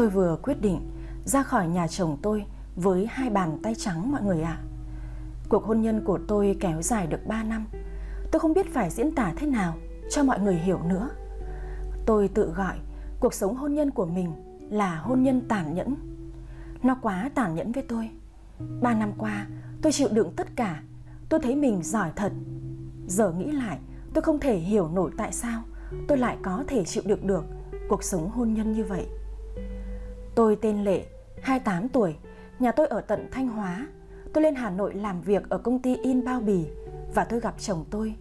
Tôi vừa quyết định ra khỏi nhà chồng tôi với hai bàn tay trắng mọi người ạ. À. Cuộc hôn nhân của tôi kéo dài được 3 năm. Tôi không biết phải diễn tả thế nào cho mọi người hiểu nữa. Tôi tự gọi cuộc sống hôn nhân của mình là hôn nhân tàn nhẫn. Nó quá tàn nhẫn với tôi. 3 năm qua, tôi chịu đựng tất cả. Tôi thấy mình giỏi thật. Giờ nghĩ lại, tôi không thể hiểu nổi tại sao tôi lại có thể chịu đựng được cuộc sống hôn nhân như vậy. Tôi tên Lệ, 28 tuổi, nhà tôi ở tận Thanh Hóa. Tôi lên Hà Nội làm việc ở công ty in bao bì và tôi gặp chồng tôi.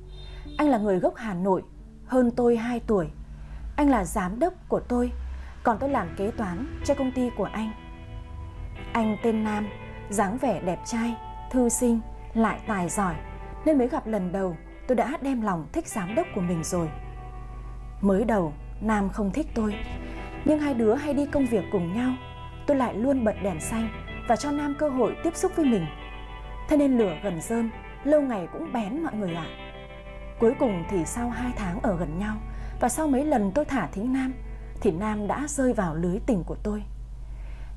Anh là người gốc Hà Nội, hơn tôi 2 tuổi. Anh là giám đốc của tôi, còn tôi làm kế toán cho công ty của anh. Anh tên Nam, dáng vẻ đẹp trai, thư sinh, lại tài giỏi, nên mới gặp lần đầu tôi đã đem lòng thích giám đốc của mình rồi. Mới đầu, Nam không thích tôi, nhưng hai đứa hay đi công việc cùng nhau, tôi lại luôn bật đèn xanh và cho Nam cơ hội tiếp xúc với mình. Thế nên lửa gần rơm, lâu ngày cũng bén mọi người ạ. À. Cuối cùng thì sau hai tháng ở gần nhau và sau mấy lần tôi thả thính Nam, thì Nam đã rơi vào lưới tình của tôi.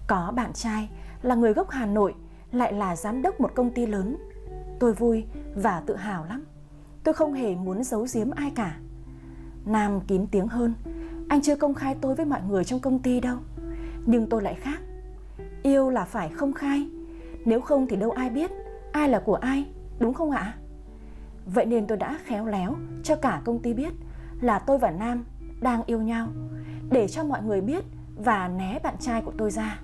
Có bạn trai là người gốc Hà Nội, lại là giám đốc một công ty lớn. Tôi vui và tự hào lắm. Tôi không hề muốn giấu giếm ai cả. Nam kín tiếng hơn, anh chưa công khai tôi với mọi người trong công ty đâu Nhưng tôi lại khác Yêu là phải không khai Nếu không thì đâu ai biết Ai là của ai, đúng không ạ? Vậy nên tôi đã khéo léo cho cả công ty biết Là tôi và Nam đang yêu nhau Để cho mọi người biết và né bạn trai của tôi ra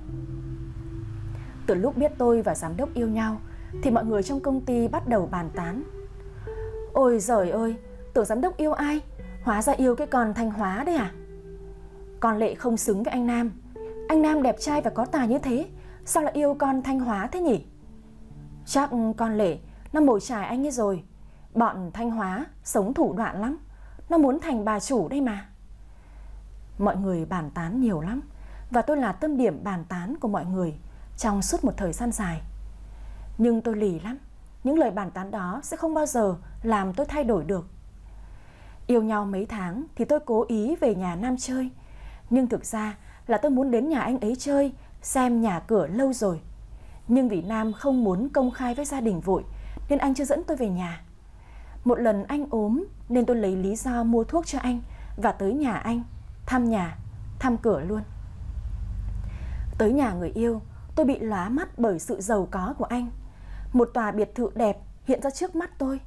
Từ lúc biết tôi và giám đốc yêu nhau Thì mọi người trong công ty bắt đầu bàn tán Ôi giời ơi, tưởng giám đốc yêu ai Hóa ra yêu cái con Thanh Hóa đấy à con Lệ không xứng với anh Nam Anh Nam đẹp trai và có tài như thế Sao lại yêu con Thanh Hóa thế nhỉ Chắc con Lệ Nó mồi trải anh ấy rồi Bọn Thanh Hóa sống thủ đoạn lắm Nó muốn thành bà chủ đây mà Mọi người bàn tán nhiều lắm Và tôi là tâm điểm bàn tán của mọi người Trong suốt một thời gian dài Nhưng tôi lì lắm Những lời bàn tán đó sẽ không bao giờ Làm tôi thay đổi được Yêu nhau mấy tháng thì tôi cố ý về nhà Nam chơi nhưng thực ra là tôi muốn đến nhà anh ấy chơi, xem nhà cửa lâu rồi. Nhưng vì Nam không muốn công khai với gia đình vội, nên anh chưa dẫn tôi về nhà. Một lần anh ốm nên tôi lấy lý do mua thuốc cho anh và tới nhà anh, thăm nhà, thăm cửa luôn. Tới nhà người yêu, tôi bị lóa mắt bởi sự giàu có của anh. Một tòa biệt thự đẹp hiện ra trước mắt tôi.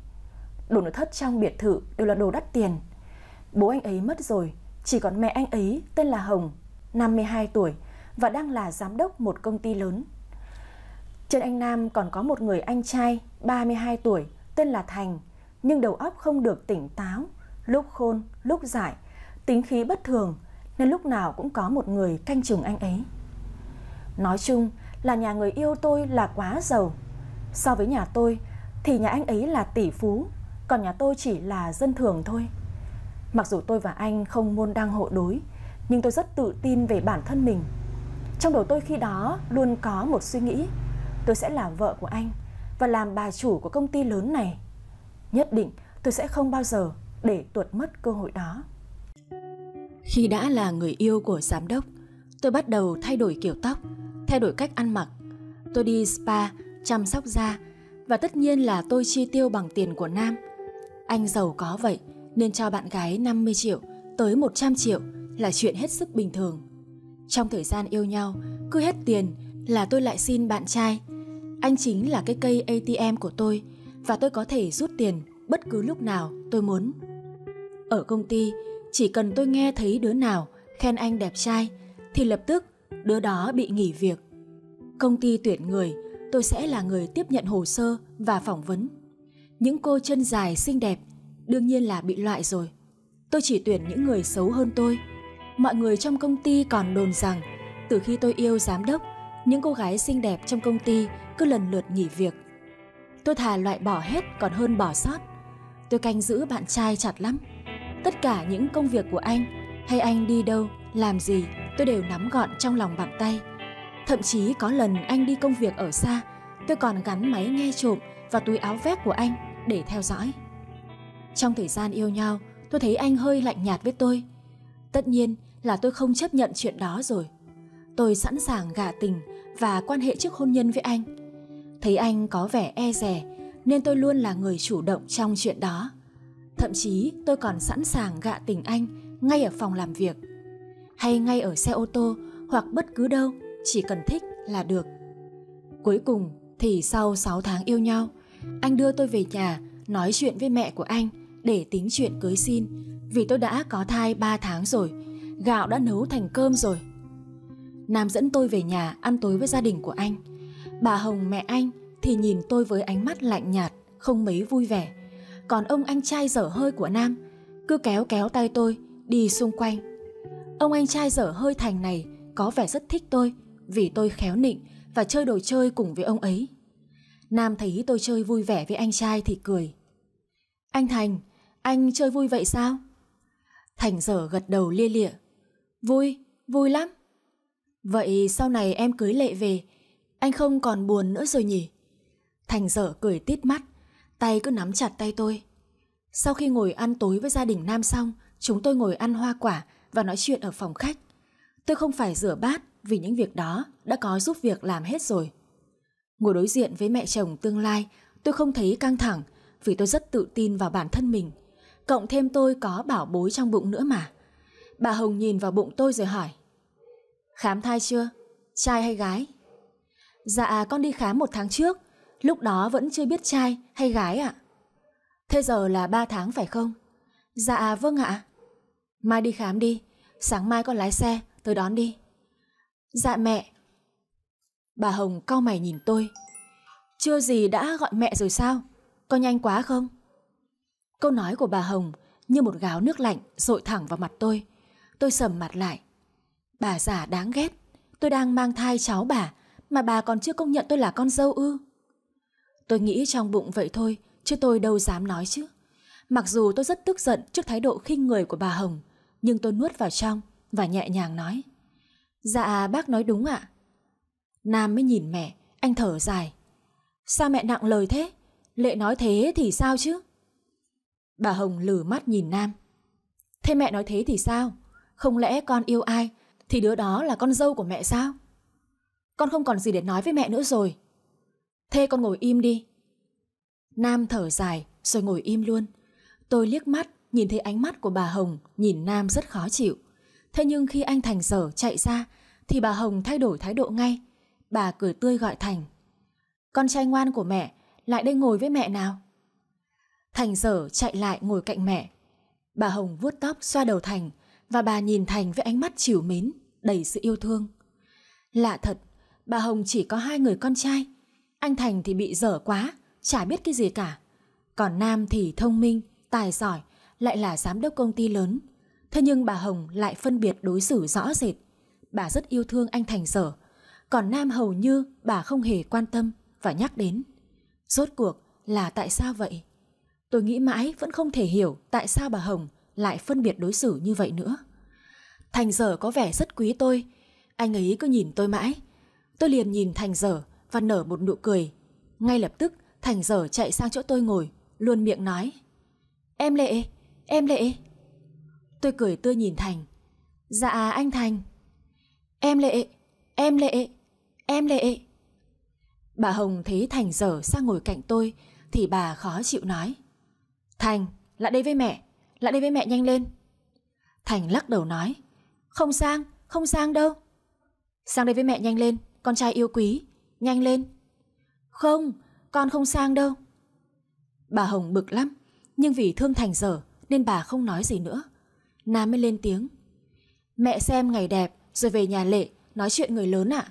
Đồ nội thất trong biệt thự đều là đồ đắt tiền. Bố anh ấy mất rồi, chỉ còn mẹ anh ấy tên là Hồng, 52 tuổi và đang là giám đốc một công ty lớn. Trên anh Nam còn có một người anh trai 32 tuổi tên là Thành, nhưng đầu óc không được tỉnh táo, lúc khôn, lúc giải, tính khí bất thường nên lúc nào cũng có một người canh chừng anh ấy. Nói chung là nhà người yêu tôi là quá giàu. So với nhà tôi thì nhà anh ấy là tỷ phú, còn nhà tôi chỉ là dân thường thôi. Mặc dù tôi và anh không môn đăng hộ đối, nhưng tôi rất tự tin về bản thân mình. Trong đầu tôi khi đó luôn có một suy nghĩ, tôi sẽ là vợ của anh và làm bà chủ của công ty lớn này. Nhất định tôi sẽ không bao giờ để tuột mất cơ hội đó. Khi đã là người yêu của giám đốc, tôi bắt đầu thay đổi kiểu tóc, thay đổi cách ăn mặc. Tôi đi spa, chăm sóc da và tất nhiên là tôi chi tiêu bằng tiền của Nam. Anh giàu có vậy, nên cho bạn gái 50 triệu tới 100 triệu là chuyện hết sức bình thường. Trong thời gian yêu nhau, cứ hết tiền là tôi lại xin bạn trai. Anh chính là cái cây ATM của tôi và tôi có thể rút tiền bất cứ lúc nào tôi muốn. Ở công ty, chỉ cần tôi nghe thấy đứa nào khen anh đẹp trai thì lập tức đứa đó bị nghỉ việc. Công ty tuyển người, tôi sẽ là người tiếp nhận hồ sơ và phỏng vấn. Những cô chân dài xinh đẹp đương nhiên là bị loại rồi. Tôi chỉ tuyển những người xấu hơn tôi. Mọi người trong công ty còn đồn rằng từ khi tôi yêu giám đốc, những cô gái xinh đẹp trong công ty cứ lần lượt nghỉ việc. Tôi thà loại bỏ hết còn hơn bỏ sót. Tôi canh giữ bạn trai chặt lắm. Tất cả những công việc của anh hay anh đi đâu, làm gì tôi đều nắm gọn trong lòng bàn tay. Thậm chí có lần anh đi công việc ở xa, tôi còn gắn máy nghe trộm vào túi áo vest của anh để theo dõi. Trong thời gian yêu nhau, tôi thấy anh hơi lạnh nhạt với tôi. Tất nhiên là tôi không chấp nhận chuyện đó rồi. Tôi sẵn sàng gả tình và quan hệ trước hôn nhân với anh. Thấy anh có vẻ e rè nên tôi luôn là người chủ động trong chuyện đó. Thậm chí tôi còn sẵn sàng gạ tình anh ngay ở phòng làm việc hay ngay ở xe ô tô hoặc bất cứ đâu, chỉ cần thích là được. Cuối cùng thì sau 6 tháng yêu nhau, anh đưa tôi về nhà nói chuyện với mẹ của anh – để tính chuyện cưới xin vì tôi đã có thai 3 tháng rồi, gạo đã nấu thành cơm rồi. Nam dẫn tôi về nhà ăn tối với gia đình của anh. Bà Hồng mẹ anh thì nhìn tôi với ánh mắt lạnh nhạt, không mấy vui vẻ. Còn ông anh trai dở hơi của Nam cứ kéo kéo tay tôi đi xung quanh. Ông anh trai dở hơi thành này có vẻ rất thích tôi vì tôi khéo nịnh và chơi đồ chơi cùng với ông ấy. Nam thấy tôi chơi vui vẻ với anh trai thì cười. Anh Thành, anh chơi vui vậy sao? Thành dở gật đầu lia lịa. Vui, vui lắm. Vậy sau này em cưới lệ về, anh không còn buồn nữa rồi nhỉ? Thành dở cười tít mắt, tay cứ nắm chặt tay tôi. Sau khi ngồi ăn tối với gia đình Nam xong, chúng tôi ngồi ăn hoa quả và nói chuyện ở phòng khách. Tôi không phải rửa bát vì những việc đó đã có giúp việc làm hết rồi. Ngồi đối diện với mẹ chồng tương lai, tôi không thấy căng thẳng vì tôi rất tự tin vào bản thân mình cộng thêm tôi có bảo bối trong bụng nữa mà. Bà Hồng nhìn vào bụng tôi rồi hỏi. Khám thai chưa? Trai hay gái? Dạ con đi khám một tháng trước, lúc đó vẫn chưa biết trai hay gái ạ. À? Thế giờ là ba tháng phải không? Dạ vâng ạ. Mai đi khám đi, sáng mai con lái xe, tôi đón đi. Dạ mẹ. Bà Hồng cau mày nhìn tôi. Chưa gì đã gọi mẹ rồi sao? Con nhanh quá không? Câu nói của bà Hồng như một gáo nước lạnh dội thẳng vào mặt tôi. Tôi sầm mặt lại. Bà già đáng ghét. Tôi đang mang thai cháu bà mà bà còn chưa công nhận tôi là con dâu ư. Tôi nghĩ trong bụng vậy thôi chứ tôi đâu dám nói chứ. Mặc dù tôi rất tức giận trước thái độ khinh người của bà Hồng nhưng tôi nuốt vào trong và nhẹ nhàng nói. Dạ bác nói đúng ạ. Nam mới nhìn mẹ, anh thở dài. Sao mẹ nặng lời thế? Lệ nói thế thì sao chứ? Bà Hồng lử mắt nhìn Nam. Thế mẹ nói thế thì sao? Không lẽ con yêu ai thì đứa đó là con dâu của mẹ sao? Con không còn gì để nói với mẹ nữa rồi. Thế con ngồi im đi. Nam thở dài rồi ngồi im luôn. Tôi liếc mắt nhìn thấy ánh mắt của bà Hồng nhìn Nam rất khó chịu. Thế nhưng khi anh Thành dở chạy ra thì bà Hồng thay đổi thái độ ngay. Bà cười tươi gọi Thành. Con trai ngoan của mẹ, lại đây ngồi với mẹ nào. Thành dở chạy lại ngồi cạnh mẹ. Bà Hồng vuốt tóc xoa đầu Thành và bà nhìn Thành với ánh mắt chiều mến, đầy sự yêu thương. Lạ thật, bà Hồng chỉ có hai người con trai. Anh Thành thì bị dở quá, chả biết cái gì cả. Còn Nam thì thông minh, tài giỏi, lại là giám đốc công ty lớn. Thế nhưng bà Hồng lại phân biệt đối xử rõ rệt. Bà rất yêu thương anh Thành dở. Còn Nam hầu như bà không hề quan tâm và nhắc đến. Rốt cuộc là tại sao vậy? Tôi nghĩ mãi vẫn không thể hiểu tại sao bà Hồng lại phân biệt đối xử như vậy nữa. Thành dở có vẻ rất quý tôi, anh ấy cứ nhìn tôi mãi. Tôi liền nhìn Thành dở và nở một nụ cười. Ngay lập tức Thành dở chạy sang chỗ tôi ngồi, luôn miệng nói. Em Lệ, em Lệ. Tôi cười tươi nhìn Thành. Dạ anh Thành. Em Lệ, em Lệ, em Lệ. Bà Hồng thấy Thành dở sang ngồi cạnh tôi thì bà khó chịu nói. Thành, lại đây với mẹ, lại đây với mẹ nhanh lên. Thành lắc đầu nói, không sang, không sang đâu. Sang đây với mẹ nhanh lên, con trai yêu quý, nhanh lên. Không, con không sang đâu. Bà Hồng bực lắm, nhưng vì thương Thành dở nên bà không nói gì nữa. Nam mới lên tiếng. Mẹ xem ngày đẹp rồi về nhà lệ nói chuyện người lớn ạ.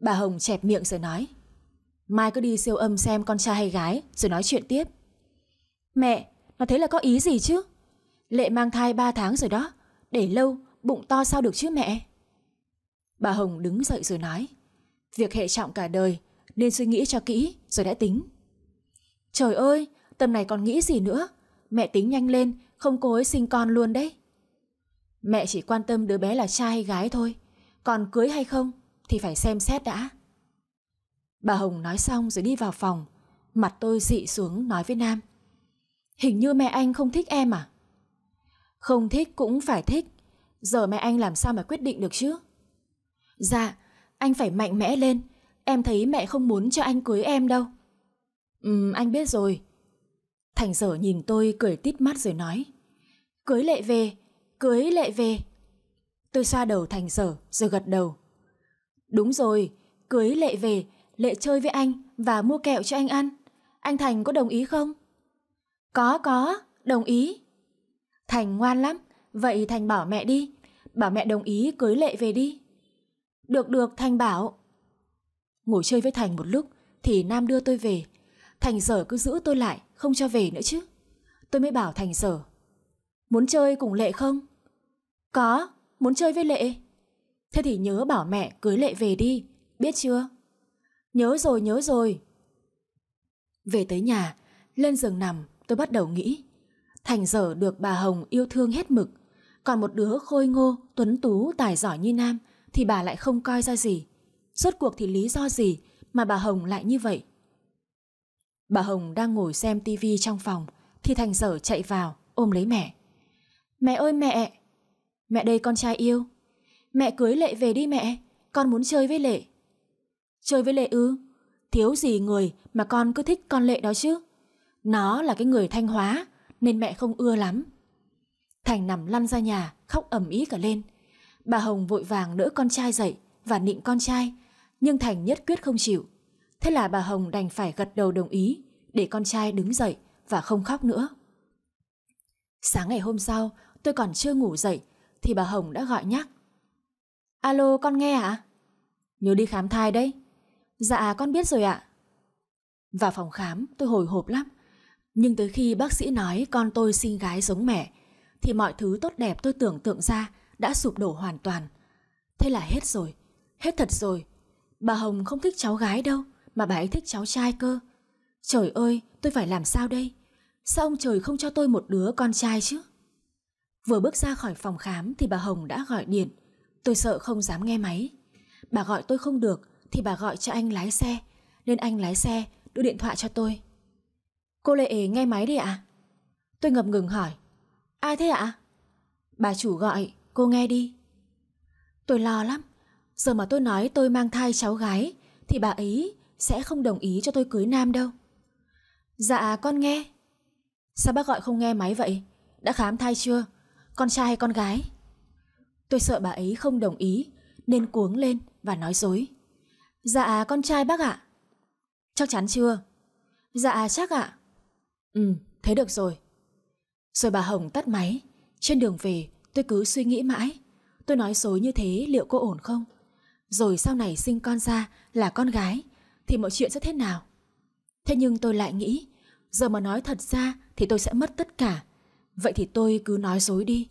Bà Hồng chẹp miệng rồi nói. Mai cứ đi siêu âm xem con trai hay gái rồi nói chuyện tiếp. Mẹ, nó thế là có ý gì chứ? Lệ mang thai 3 tháng rồi đó, để lâu, bụng to sao được chứ mẹ? Bà Hồng đứng dậy rồi nói, việc hệ trọng cả đời nên suy nghĩ cho kỹ rồi đã tính. Trời ơi, tầm này còn nghĩ gì nữa, mẹ tính nhanh lên, không cố ấy sinh con luôn đấy. Mẹ chỉ quan tâm đứa bé là trai hay gái thôi, còn cưới hay không thì phải xem xét đã. Bà Hồng nói xong rồi đi vào phòng, mặt tôi dị xuống nói với Nam. Hình như mẹ anh không thích em à? Không thích cũng phải thích. Giờ mẹ anh làm sao mà quyết định được chứ? Dạ, anh phải mạnh mẽ lên. Em thấy mẹ không muốn cho anh cưới em đâu. Ừ, anh biết rồi. Thành sở nhìn tôi cười tít mắt rồi nói. Cưới lệ về, cưới lệ về. Tôi xoa đầu thành sở rồi gật đầu. Đúng rồi, cưới lệ về, lệ chơi với anh và mua kẹo cho anh ăn. Anh Thành có đồng ý không? Có có, đồng ý. Thành ngoan lắm, vậy Thành bảo mẹ đi, bảo mẹ đồng ý cưới lệ về đi. Được được, Thành bảo. Ngồi chơi với Thành một lúc thì Nam đưa tôi về. Thành sở cứ giữ tôi lại, không cho về nữa chứ. Tôi mới bảo Thành sở. Muốn chơi cùng Lệ không? Có, muốn chơi với Lệ. Thế thì nhớ bảo mẹ cưới Lệ về đi, biết chưa? Nhớ rồi, nhớ rồi. Về tới nhà, lên giường nằm, tôi bắt đầu nghĩ. Thành dở được bà Hồng yêu thương hết mực, còn một đứa khôi ngô, tuấn tú, tài giỏi như Nam thì bà lại không coi ra gì. Rốt cuộc thì lý do gì mà bà Hồng lại như vậy? Bà Hồng đang ngồi xem tivi trong phòng thì Thành dở chạy vào ôm lấy mẹ. Mẹ ơi mẹ! Mẹ đây con trai yêu. Mẹ cưới Lệ về đi mẹ, con muốn chơi với Lệ. Chơi với Lệ ư? Thiếu gì người mà con cứ thích con Lệ đó chứ? Nó là cái người Thanh Hóa Nên mẹ không ưa lắm Thành nằm lăn ra nhà Khóc ẩm ý cả lên Bà Hồng vội vàng đỡ con trai dậy Và nịnh con trai Nhưng Thành nhất quyết không chịu Thế là bà Hồng đành phải gật đầu đồng ý Để con trai đứng dậy và không khóc nữa Sáng ngày hôm sau Tôi còn chưa ngủ dậy Thì bà Hồng đã gọi nhắc Alo con nghe ạ à? Nhớ đi khám thai đấy Dạ con biết rồi ạ Vào phòng khám tôi hồi hộp lắm nhưng tới khi bác sĩ nói con tôi sinh gái giống mẹ, thì mọi thứ tốt đẹp tôi tưởng tượng ra đã sụp đổ hoàn toàn. Thế là hết rồi, hết thật rồi. Bà Hồng không thích cháu gái đâu, mà bà ấy thích cháu trai cơ. Trời ơi, tôi phải làm sao đây? Sao ông trời không cho tôi một đứa con trai chứ? Vừa bước ra khỏi phòng khám thì bà Hồng đã gọi điện. Tôi sợ không dám nghe máy. Bà gọi tôi không được thì bà gọi cho anh lái xe, nên anh lái xe đưa điện thoại cho tôi. Cô Lệ nghe máy đi ạ à? Tôi ngập ngừng hỏi Ai thế ạ à? Bà chủ gọi cô nghe đi Tôi lo lắm Giờ mà tôi nói tôi mang thai cháu gái Thì bà ấy sẽ không đồng ý cho tôi cưới nam đâu Dạ con nghe Sao bác gọi không nghe máy vậy Đã khám thai chưa Con trai hay con gái Tôi sợ bà ấy không đồng ý Nên cuống lên và nói dối Dạ con trai bác ạ Chắc chắn chưa Dạ chắc ạ Ừ, thế được rồi. Rồi bà Hồng tắt máy. Trên đường về, tôi cứ suy nghĩ mãi. Tôi nói dối như thế liệu cô ổn không? Rồi sau này sinh con ra là con gái, thì mọi chuyện sẽ thế nào? Thế nhưng tôi lại nghĩ, giờ mà nói thật ra thì tôi sẽ mất tất cả. Vậy thì tôi cứ nói dối đi.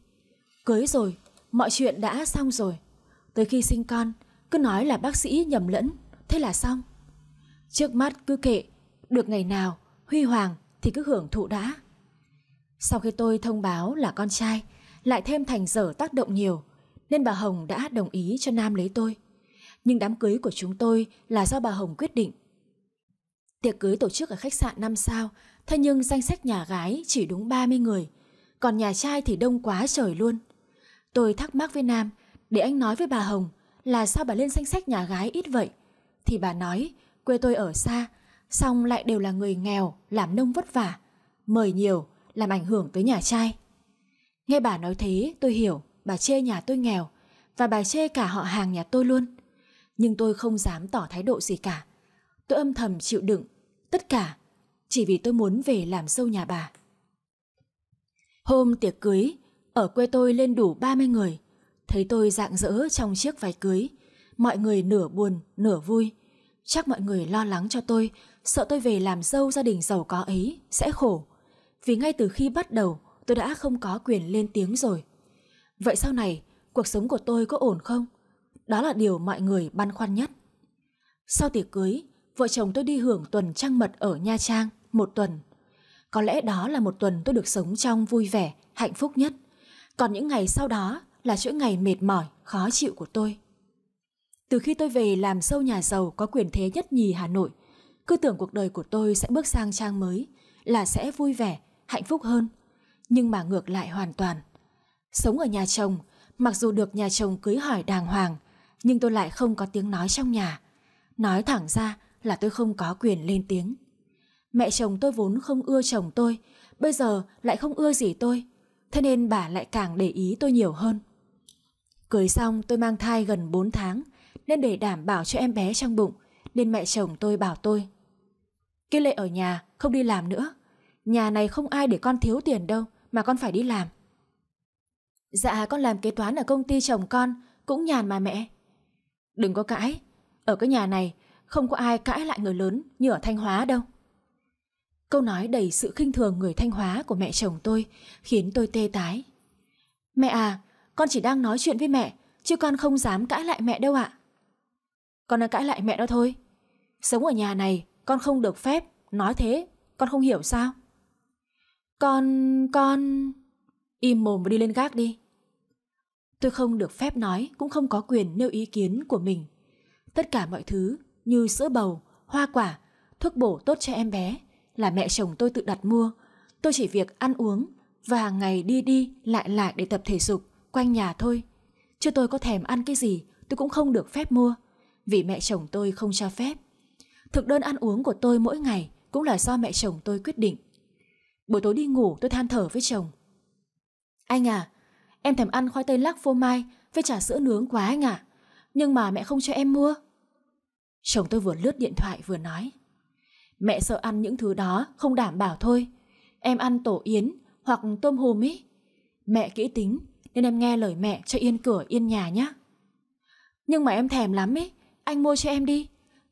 Cưới rồi, mọi chuyện đã xong rồi. Tới khi sinh con, cứ nói là bác sĩ nhầm lẫn, thế là xong. Trước mắt cứ kệ, được ngày nào, huy hoàng thì cứ hưởng thụ đã. Sau khi tôi thông báo là con trai, lại thêm thành dở tác động nhiều, nên bà Hồng đã đồng ý cho Nam lấy tôi. Nhưng đám cưới của chúng tôi là do bà Hồng quyết định. Tiệc cưới tổ chức ở khách sạn 5 sao, thế nhưng danh sách nhà gái chỉ đúng 30 người, còn nhà trai thì đông quá trời luôn. Tôi thắc mắc với Nam, để anh nói với bà Hồng là sao bà lên danh sách nhà gái ít vậy. Thì bà nói, quê tôi ở xa xong lại đều là người nghèo, làm nông vất vả, mời nhiều, làm ảnh hưởng tới nhà trai. Nghe bà nói thế, tôi hiểu, bà chê nhà tôi nghèo, và bà chê cả họ hàng nhà tôi luôn. Nhưng tôi không dám tỏ thái độ gì cả. Tôi âm thầm chịu đựng, tất cả, chỉ vì tôi muốn về làm sâu nhà bà. Hôm tiệc cưới, ở quê tôi lên đủ 30 người. Thấy tôi dạng dỡ trong chiếc váy cưới, mọi người nửa buồn, nửa vui. Chắc mọi người lo lắng cho tôi sợ tôi về làm dâu gia đình giàu có ấy sẽ khổ. Vì ngay từ khi bắt đầu, tôi đã không có quyền lên tiếng rồi. Vậy sau này, cuộc sống của tôi có ổn không? Đó là điều mọi người băn khoăn nhất. Sau tiệc cưới, vợ chồng tôi đi hưởng tuần trăng mật ở Nha Trang một tuần. Có lẽ đó là một tuần tôi được sống trong vui vẻ, hạnh phúc nhất. Còn những ngày sau đó là chuỗi ngày mệt mỏi, khó chịu của tôi. Từ khi tôi về làm sâu nhà giàu có quyền thế nhất nhì Hà Nội – cứ tưởng cuộc đời của tôi sẽ bước sang trang mới là sẽ vui vẻ, hạnh phúc hơn. Nhưng mà ngược lại hoàn toàn. Sống ở nhà chồng, mặc dù được nhà chồng cưới hỏi đàng hoàng, nhưng tôi lại không có tiếng nói trong nhà. Nói thẳng ra là tôi không có quyền lên tiếng. Mẹ chồng tôi vốn không ưa chồng tôi, bây giờ lại không ưa gì tôi. Thế nên bà lại càng để ý tôi nhiều hơn. Cưới xong tôi mang thai gần 4 tháng, nên để đảm bảo cho em bé trong bụng, nên mẹ chồng tôi bảo tôi Kia Lệ ở nhà, không đi làm nữa. Nhà này không ai để con thiếu tiền đâu, mà con phải đi làm. Dạ, con làm kế toán ở công ty chồng con, cũng nhàn mà mẹ. Đừng có cãi, ở cái nhà này không có ai cãi lại người lớn như ở Thanh Hóa đâu. Câu nói đầy sự khinh thường người Thanh Hóa của mẹ chồng tôi khiến tôi tê tái. Mẹ à, con chỉ đang nói chuyện với mẹ, chứ con không dám cãi lại mẹ đâu ạ. Con đã cãi lại mẹ đó thôi. Sống ở nhà này con không được phép nói thế, con không hiểu sao? Con... con... Im mồm và đi lên gác đi. Tôi không được phép nói, cũng không có quyền nêu ý kiến của mình. Tất cả mọi thứ như sữa bầu, hoa quả, thuốc bổ tốt cho em bé là mẹ chồng tôi tự đặt mua. Tôi chỉ việc ăn uống và ngày đi đi lại lại để tập thể dục quanh nhà thôi. Chứ tôi có thèm ăn cái gì tôi cũng không được phép mua vì mẹ chồng tôi không cho phép. Thực đơn ăn uống của tôi mỗi ngày cũng là do mẹ chồng tôi quyết định. Buổi tối đi ngủ tôi than thở với chồng. Anh à, em thèm ăn khoai tây lắc phô mai với trà sữa nướng quá anh à. Nhưng mà mẹ không cho em mua. Chồng tôi vừa lướt điện thoại vừa nói. Mẹ sợ ăn những thứ đó không đảm bảo thôi. Em ăn tổ yến hoặc tôm hùm ý. Mẹ kỹ tính nên em nghe lời mẹ cho yên cửa yên nhà nhá Nhưng mà em thèm lắm ý, anh mua cho em đi.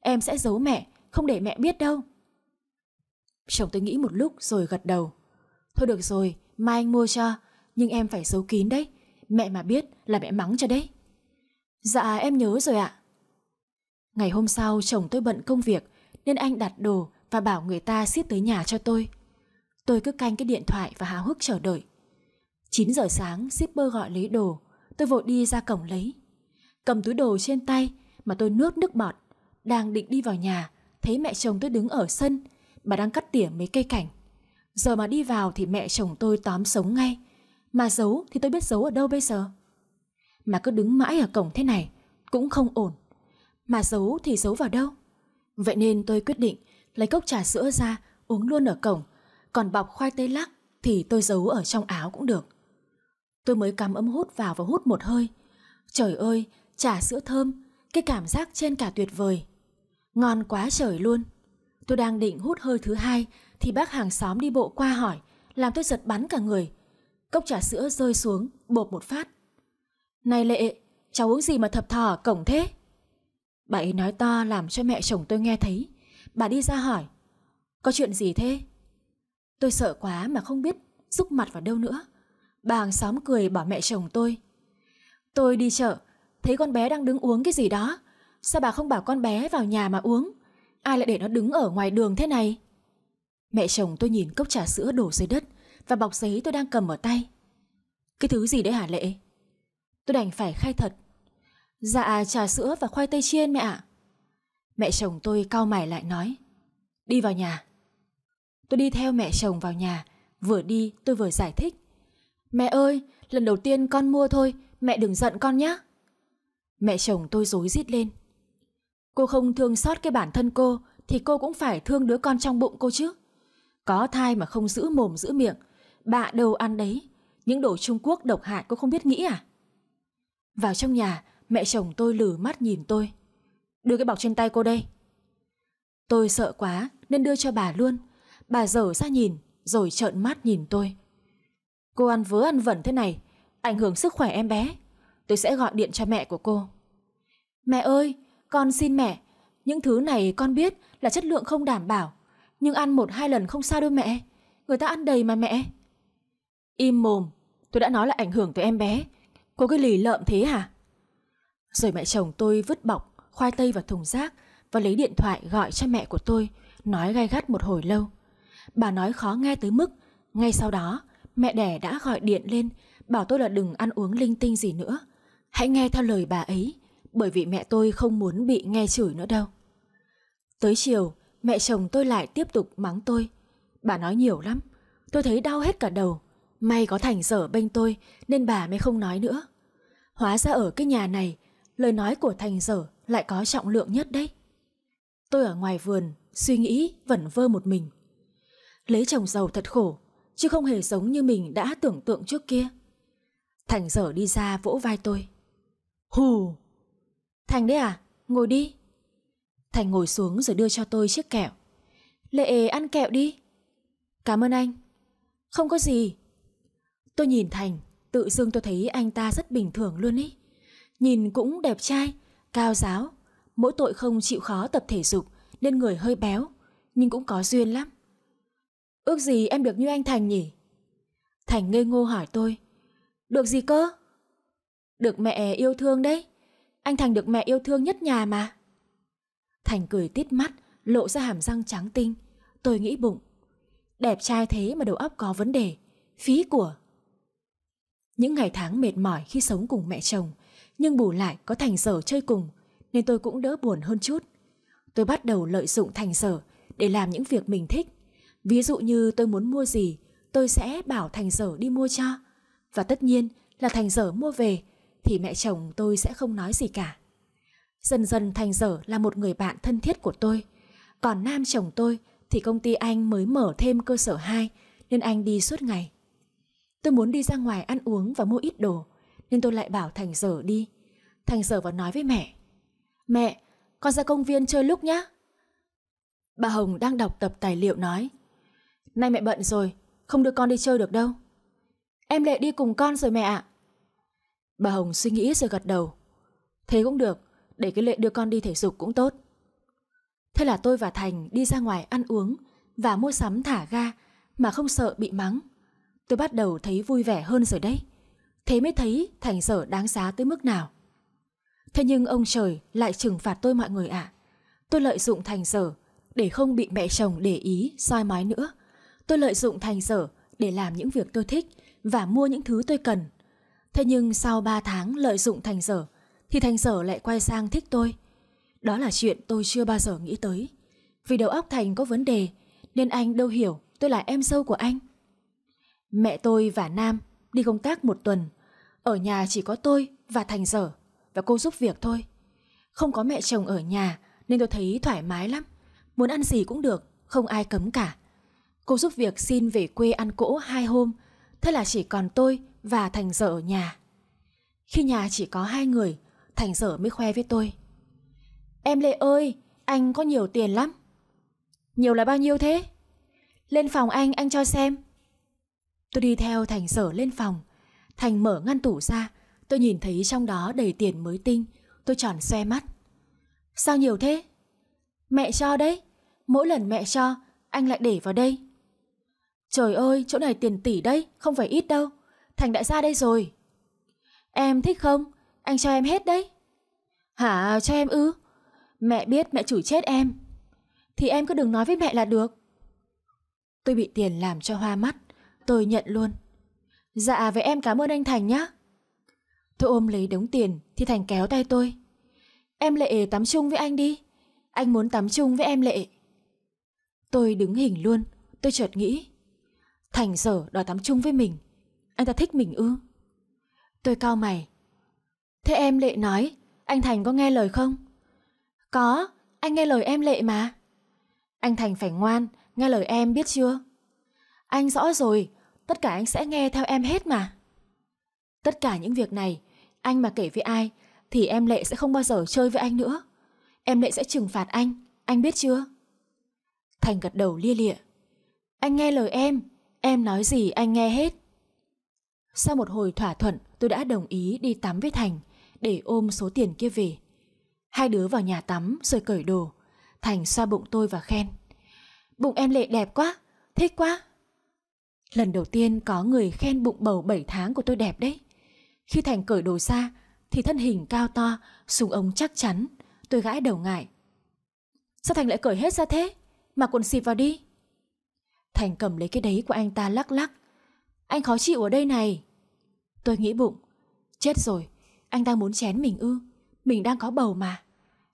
Em sẽ giấu mẹ, không để mẹ biết đâu. Chồng tôi nghĩ một lúc rồi gật đầu. Thôi được rồi, mai anh mua cho, nhưng em phải giấu kín đấy. Mẹ mà biết là mẹ mắng cho đấy. Dạ em nhớ rồi ạ. Ngày hôm sau chồng tôi bận công việc nên anh đặt đồ và bảo người ta ship tới nhà cho tôi. Tôi cứ canh cái điện thoại và háo hức chờ đợi. 9 giờ sáng shipper gọi lấy đồ, tôi vội đi ra cổng lấy. Cầm túi đồ trên tay mà tôi nuốt nước bọt đang định đi vào nhà, thấy mẹ chồng tôi đứng ở sân, bà đang cắt tỉa mấy cây cảnh. Giờ mà đi vào thì mẹ chồng tôi tóm sống ngay. Mà giấu thì tôi biết giấu ở đâu bây giờ. Mà cứ đứng mãi ở cổng thế này, cũng không ổn. Mà giấu thì giấu vào đâu? Vậy nên tôi quyết định lấy cốc trà sữa ra uống luôn ở cổng, còn bọc khoai tây lắc thì tôi giấu ở trong áo cũng được. Tôi mới cắm ấm hút vào và hút một hơi. Trời ơi, trà sữa thơm, cái cảm giác trên cả tuyệt vời. Ngon quá trời luôn. Tôi đang định hút hơi thứ hai thì bác hàng xóm đi bộ qua hỏi, làm tôi giật bắn cả người. Cốc trà sữa rơi xuống, bột một phát. Này Lệ, cháu uống gì mà thập thò cổng thế? Bà ấy nói to làm cho mẹ chồng tôi nghe thấy. Bà đi ra hỏi, có chuyện gì thế? Tôi sợ quá mà không biết rúc mặt vào đâu nữa. Bà hàng xóm cười bảo mẹ chồng tôi. Tôi đi chợ, thấy con bé đang đứng uống cái gì đó. Sao bà không bảo con bé vào nhà mà uống Ai lại để nó đứng ở ngoài đường thế này Mẹ chồng tôi nhìn cốc trà sữa đổ dưới đất Và bọc giấy tôi đang cầm ở tay Cái thứ gì đấy hả Lệ Tôi đành phải khai thật Dạ trà sữa và khoai tây chiên mẹ ạ Mẹ chồng tôi cau mày lại nói Đi vào nhà Tôi đi theo mẹ chồng vào nhà Vừa đi tôi vừa giải thích Mẹ ơi lần đầu tiên con mua thôi Mẹ đừng giận con nhé Mẹ chồng tôi dối rít lên Cô không thương xót cái bản thân cô thì cô cũng phải thương đứa con trong bụng cô chứ. Có thai mà không giữ mồm giữ miệng, bạ đâu ăn đấy. Những đồ Trung Quốc độc hại cô không biết nghĩ à? Vào trong nhà, mẹ chồng tôi lử mắt nhìn tôi. Đưa cái bọc trên tay cô đây. Tôi sợ quá nên đưa cho bà luôn. Bà dở ra nhìn rồi trợn mắt nhìn tôi. Cô ăn vớ ăn vẩn thế này, ảnh hưởng sức khỏe em bé. Tôi sẽ gọi điện cho mẹ của cô. Mẹ ơi, con xin mẹ, những thứ này con biết là chất lượng không đảm bảo, nhưng ăn một hai lần không sao đâu mẹ. Người ta ăn đầy mà mẹ. Im mồm, tôi đã nói là ảnh hưởng tới em bé. Cô cứ lì lợm thế hả? Rồi mẹ chồng tôi vứt bọc, khoai tây vào thùng rác và lấy điện thoại gọi cho mẹ của tôi, nói gai gắt một hồi lâu. Bà nói khó nghe tới mức, ngay sau đó mẹ đẻ đã gọi điện lên bảo tôi là đừng ăn uống linh tinh gì nữa. Hãy nghe theo lời bà ấy bởi vì mẹ tôi không muốn bị nghe chửi nữa đâu. Tới chiều, mẹ chồng tôi lại tiếp tục mắng tôi. Bà nói nhiều lắm, tôi thấy đau hết cả đầu. May có Thành dở bên tôi nên bà mới không nói nữa. Hóa ra ở cái nhà này, lời nói của Thành dở lại có trọng lượng nhất đấy. Tôi ở ngoài vườn, suy nghĩ, vẩn vơ một mình. Lấy chồng giàu thật khổ, chứ không hề giống như mình đã tưởng tượng trước kia. Thành dở đi ra vỗ vai tôi. Hù, Thành đấy à? Ngồi đi. Thành ngồi xuống rồi đưa cho tôi chiếc kẹo. Lệ ăn kẹo đi. Cảm ơn anh. Không có gì. Tôi nhìn Thành, tự dưng tôi thấy anh ta rất bình thường luôn ý. Nhìn cũng đẹp trai, cao giáo. Mỗi tội không chịu khó tập thể dục nên người hơi béo, nhưng cũng có duyên lắm. Ước gì em được như anh Thành nhỉ? Thành ngây ngô hỏi tôi. Được gì cơ? Được mẹ yêu thương đấy. Anh Thành được mẹ yêu thương nhất nhà mà. Thành cười tít mắt, lộ ra hàm răng trắng tinh. Tôi nghĩ bụng. Đẹp trai thế mà đầu óc có vấn đề. Phí của. Những ngày tháng mệt mỏi khi sống cùng mẹ chồng, nhưng bù lại có Thành Sở chơi cùng, nên tôi cũng đỡ buồn hơn chút. Tôi bắt đầu lợi dụng Thành Sở để làm những việc mình thích. Ví dụ như tôi muốn mua gì, tôi sẽ bảo Thành Sở đi mua cho. Và tất nhiên là Thành Sở mua về, thì mẹ chồng tôi sẽ không nói gì cả. Dần dần Thành Dở là một người bạn thân thiết của tôi. Còn nam chồng tôi thì công ty anh mới mở thêm cơ sở 2 nên anh đi suốt ngày. Tôi muốn đi ra ngoài ăn uống và mua ít đồ nên tôi lại bảo Thành Dở đi. Thành Dở vào nói với mẹ. Mẹ, con ra công viên chơi lúc nhá. Bà Hồng đang đọc tập tài liệu nói. Nay mẹ bận rồi, không đưa con đi chơi được đâu. Em Lệ đi cùng con rồi mẹ ạ. Bà Hồng suy nghĩ rồi gật đầu. Thế cũng được, để cái lệ đưa con đi thể dục cũng tốt. Thế là tôi và Thành đi ra ngoài ăn uống và mua sắm thả ga mà không sợ bị mắng. Tôi bắt đầu thấy vui vẻ hơn rồi đấy. Thế mới thấy Thành sở đáng giá tới mức nào. Thế nhưng ông trời lại trừng phạt tôi mọi người ạ. Tôi lợi dụng Thành sở để không bị mẹ chồng để ý soi mói nữa. Tôi lợi dụng Thành sở để làm những việc tôi thích và mua những thứ tôi cần. Thế nhưng sau 3 tháng lợi dụng thành sở thì thành sở lại quay sang thích tôi. Đó là chuyện tôi chưa bao giờ nghĩ tới. Vì đầu óc Thành có vấn đề nên anh đâu hiểu tôi là em sâu của anh. Mẹ tôi và Nam đi công tác một tuần. Ở nhà chỉ có tôi và Thành sở và cô giúp việc thôi. Không có mẹ chồng ở nhà nên tôi thấy thoải mái lắm. Muốn ăn gì cũng được, không ai cấm cả. Cô giúp việc xin về quê ăn cỗ hai hôm thế là chỉ còn tôi và Thành Dở ở nhà. Khi nhà chỉ có hai người, Thành Dở mới khoe với tôi. Em Lê ơi, anh có nhiều tiền lắm. Nhiều là bao nhiêu thế? Lên phòng anh, anh cho xem. Tôi đi theo Thành Sở lên phòng. Thành mở ngăn tủ ra, tôi nhìn thấy trong đó đầy tiền mới tinh. Tôi tròn xoe mắt. Sao nhiều thế? Mẹ cho đấy. Mỗi lần mẹ cho, anh lại để vào đây. Trời ơi, chỗ này tiền tỷ đấy, không phải ít đâu. Thành đại gia đây rồi. Em thích không? Anh cho em hết đấy. Hả, cho em ư? Mẹ biết mẹ chửi chết em. Thì em cứ đừng nói với mẹ là được. Tôi bị tiền làm cho hoa mắt, tôi nhận luôn. Dạ, vậy em cảm ơn anh Thành nhá. Tôi ôm lấy đống tiền thì Thành kéo tay tôi. Em Lệ tắm chung với anh đi. Anh muốn tắm chung với em Lệ. Tôi đứng hình luôn, tôi chợt nghĩ. Thành sở đòi tắm chung với mình Anh ta thích mình ư Tôi cao mày Thế em Lệ nói Anh Thành có nghe lời không Có Anh nghe lời em Lệ mà Anh Thành phải ngoan Nghe lời em biết chưa Anh rõ rồi Tất cả anh sẽ nghe theo em hết mà Tất cả những việc này Anh mà kể với ai Thì em Lệ sẽ không bao giờ chơi với anh nữa Em Lệ sẽ trừng phạt anh Anh biết chưa Thành gật đầu lia lịa Anh nghe lời em Em nói gì anh nghe hết. Sau một hồi thỏa thuận, tôi đã đồng ý đi tắm với Thành để ôm số tiền kia về. Hai đứa vào nhà tắm rồi cởi đồ. Thành xoa bụng tôi và khen. Bụng em lệ đẹp quá, thích quá. Lần đầu tiên có người khen bụng bầu 7 tháng của tôi đẹp đấy. Khi Thành cởi đồ ra thì thân hình cao to, súng ống chắc chắn. Tôi gãi đầu ngại. Sao Thành lại cởi hết ra thế? Mà quần xịp vào đi. Thành cầm lấy cái đấy của anh ta lắc lắc. Anh khó chịu ở đây này. Tôi nghĩ bụng. Chết rồi, anh ta muốn chén mình ư. Mình đang có bầu mà.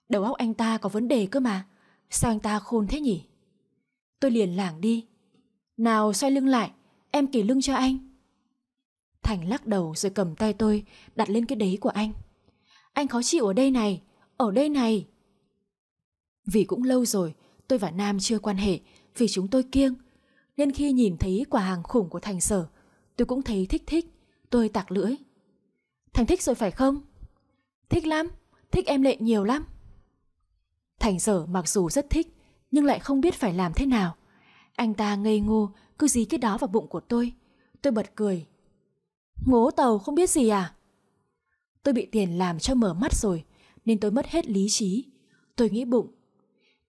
Đầu óc anh ta có vấn đề cơ mà. Sao anh ta khôn thế nhỉ? Tôi liền lảng đi. Nào xoay lưng lại, em kỷ lưng cho anh. Thành lắc đầu rồi cầm tay tôi đặt lên cái đấy của anh. Anh khó chịu ở đây này, ở đây này. Vì cũng lâu rồi, tôi và Nam chưa quan hệ vì chúng tôi kiêng, nên khi nhìn thấy quả hàng khủng của thành sở, tôi cũng thấy thích thích, tôi tạc lưỡi. Thành thích rồi phải không? Thích lắm, thích em lệ nhiều lắm. Thành sở mặc dù rất thích, nhưng lại không biết phải làm thế nào. Anh ta ngây ngô, cứ dí cái đó vào bụng của tôi. Tôi bật cười. Ngố tàu không biết gì à? Tôi bị tiền làm cho mở mắt rồi, nên tôi mất hết lý trí. Tôi nghĩ bụng.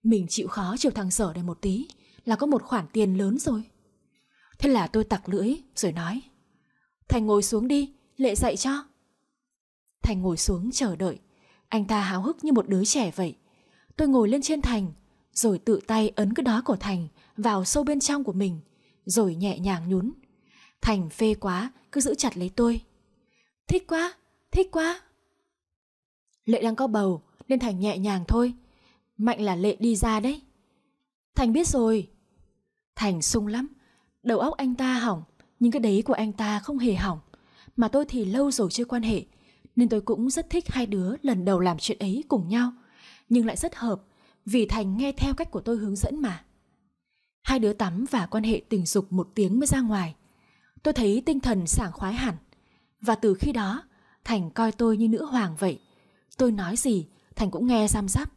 Mình chịu khó chiều thằng sở đây một tí, là có một khoản tiền lớn rồi. Thế là tôi tặc lưỡi rồi nói Thành ngồi xuống đi, Lệ dạy cho. Thành ngồi xuống chờ đợi. Anh ta háo hức như một đứa trẻ vậy. Tôi ngồi lên trên Thành, rồi tự tay ấn cái đó của Thành vào sâu bên trong của mình, rồi nhẹ nhàng nhún. Thành phê quá, cứ giữ chặt lấy tôi. Thích quá, thích quá. Lệ đang có bầu, nên Thành nhẹ nhàng thôi. Mạnh là Lệ đi ra đấy. Thành biết rồi, Thành sung lắm, đầu óc anh ta hỏng, nhưng cái đấy của anh ta không hề hỏng. Mà tôi thì lâu rồi chưa quan hệ, nên tôi cũng rất thích hai đứa lần đầu làm chuyện ấy cùng nhau. Nhưng lại rất hợp, vì Thành nghe theo cách của tôi hướng dẫn mà. Hai đứa tắm và quan hệ tình dục một tiếng mới ra ngoài. Tôi thấy tinh thần sảng khoái hẳn. Và từ khi đó, Thành coi tôi như nữ hoàng vậy. Tôi nói gì, Thành cũng nghe giam giáp.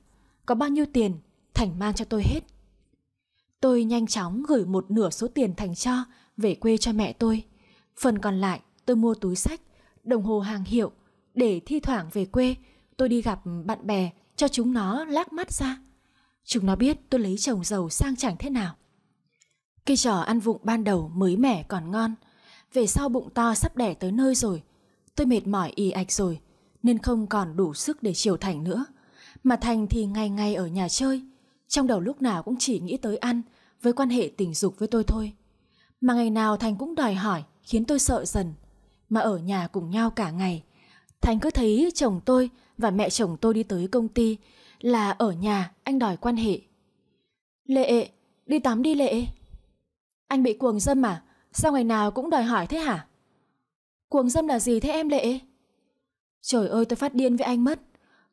Có bao nhiêu tiền, Thành mang cho tôi hết. Tôi nhanh chóng gửi một nửa số tiền thành cho về quê cho mẹ tôi. Phần còn lại tôi mua túi sách, đồng hồ hàng hiệu để thi thoảng về quê tôi đi gặp bạn bè cho chúng nó lác mắt ra. Chúng nó biết tôi lấy chồng giàu sang chẳng thế nào. Cái trò ăn vụng ban đầu mới mẻ còn ngon. Về sau bụng to sắp đẻ tới nơi rồi. Tôi mệt mỏi y ạch rồi nên không còn đủ sức để chiều Thành nữa. Mà Thành thì ngày ngày ở nhà chơi. Trong đầu lúc nào cũng chỉ nghĩ tới ăn với quan hệ tình dục với tôi thôi. Mà ngày nào Thành cũng đòi hỏi, khiến tôi sợ dần. Mà ở nhà cùng nhau cả ngày, Thành cứ thấy chồng tôi và mẹ chồng tôi đi tới công ty là ở nhà anh đòi quan hệ. Lệ, đi tắm đi Lệ. Anh bị cuồng dâm à? Sao ngày nào cũng đòi hỏi thế hả? Cuồng dâm là gì thế em Lệ? Trời ơi tôi phát điên với anh mất.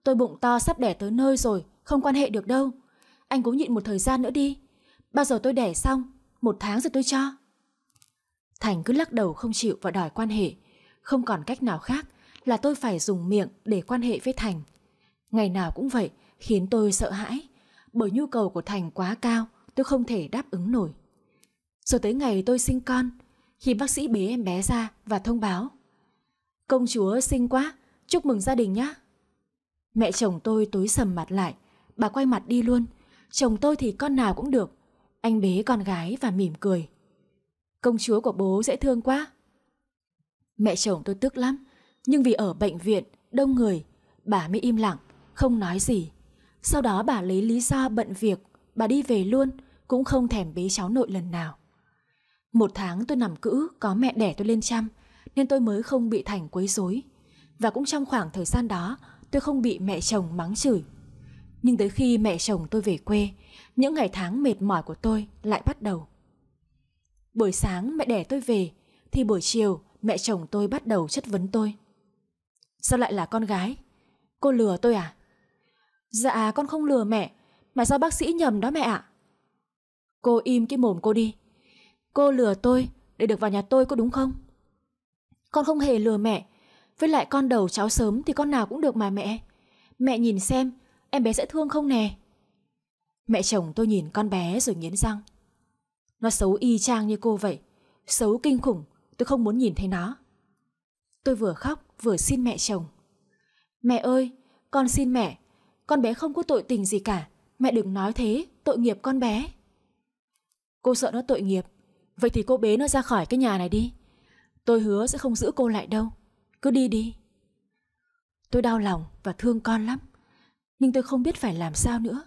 Tôi bụng to sắp đẻ tới nơi rồi, không quan hệ được đâu. Anh cố nhịn một thời gian nữa đi. Bao giờ tôi đẻ xong, một tháng rồi tôi cho. Thành cứ lắc đầu không chịu và đòi quan hệ. Không còn cách nào khác là tôi phải dùng miệng để quan hệ với Thành. Ngày nào cũng vậy khiến tôi sợ hãi. Bởi nhu cầu của Thành quá cao, tôi không thể đáp ứng nổi. Rồi tới ngày tôi sinh con, khi bác sĩ bế em bé ra và thông báo. Công chúa xinh quá, chúc mừng gia đình nhé. Mẹ chồng tôi tối sầm mặt lại, bà quay mặt đi luôn. Chồng tôi thì con nào cũng được, anh bế con gái và mỉm cười. Công chúa của bố dễ thương quá. Mẹ chồng tôi tức lắm, nhưng vì ở bệnh viện, đông người, bà mới im lặng, không nói gì. Sau đó bà lấy lý do bận việc, bà đi về luôn, cũng không thèm bế cháu nội lần nào. Một tháng tôi nằm cữ, có mẹ đẻ tôi lên chăm, nên tôi mới không bị Thành quấy rối. Và cũng trong khoảng thời gian đó, tôi không bị mẹ chồng mắng chửi. Nhưng tới khi mẹ chồng tôi về quê, những ngày tháng mệt mỏi của tôi lại bắt đầu. Buổi sáng mẹ đẻ tôi về, thì buổi chiều mẹ chồng tôi bắt đầu chất vấn tôi. Sao lại là con gái? Cô lừa tôi à? Dạ con không lừa mẹ, mà sao bác sĩ nhầm đó mẹ ạ? Cô im cái mồm cô đi. Cô lừa tôi để được vào nhà tôi có đúng không? Con không hề lừa mẹ, với lại con đầu cháu sớm thì con nào cũng được mà mẹ. Mẹ nhìn xem, em bé sẽ thương không nè? Mẹ chồng tôi nhìn con bé rồi nghiến răng. Nó xấu y chang như cô vậy. Xấu kinh khủng, tôi không muốn nhìn thấy nó. Tôi vừa khóc vừa xin mẹ chồng. Mẹ ơi, con xin mẹ. Con bé không có tội tình gì cả. Mẹ đừng nói thế, tội nghiệp con bé. Cô sợ nó tội nghiệp. Vậy thì cô bế nó ra khỏi cái nhà này đi. Tôi hứa sẽ không giữ cô lại đâu. Cứ đi đi. Tôi đau lòng và thương con lắm. Nhưng tôi không biết phải làm sao nữa.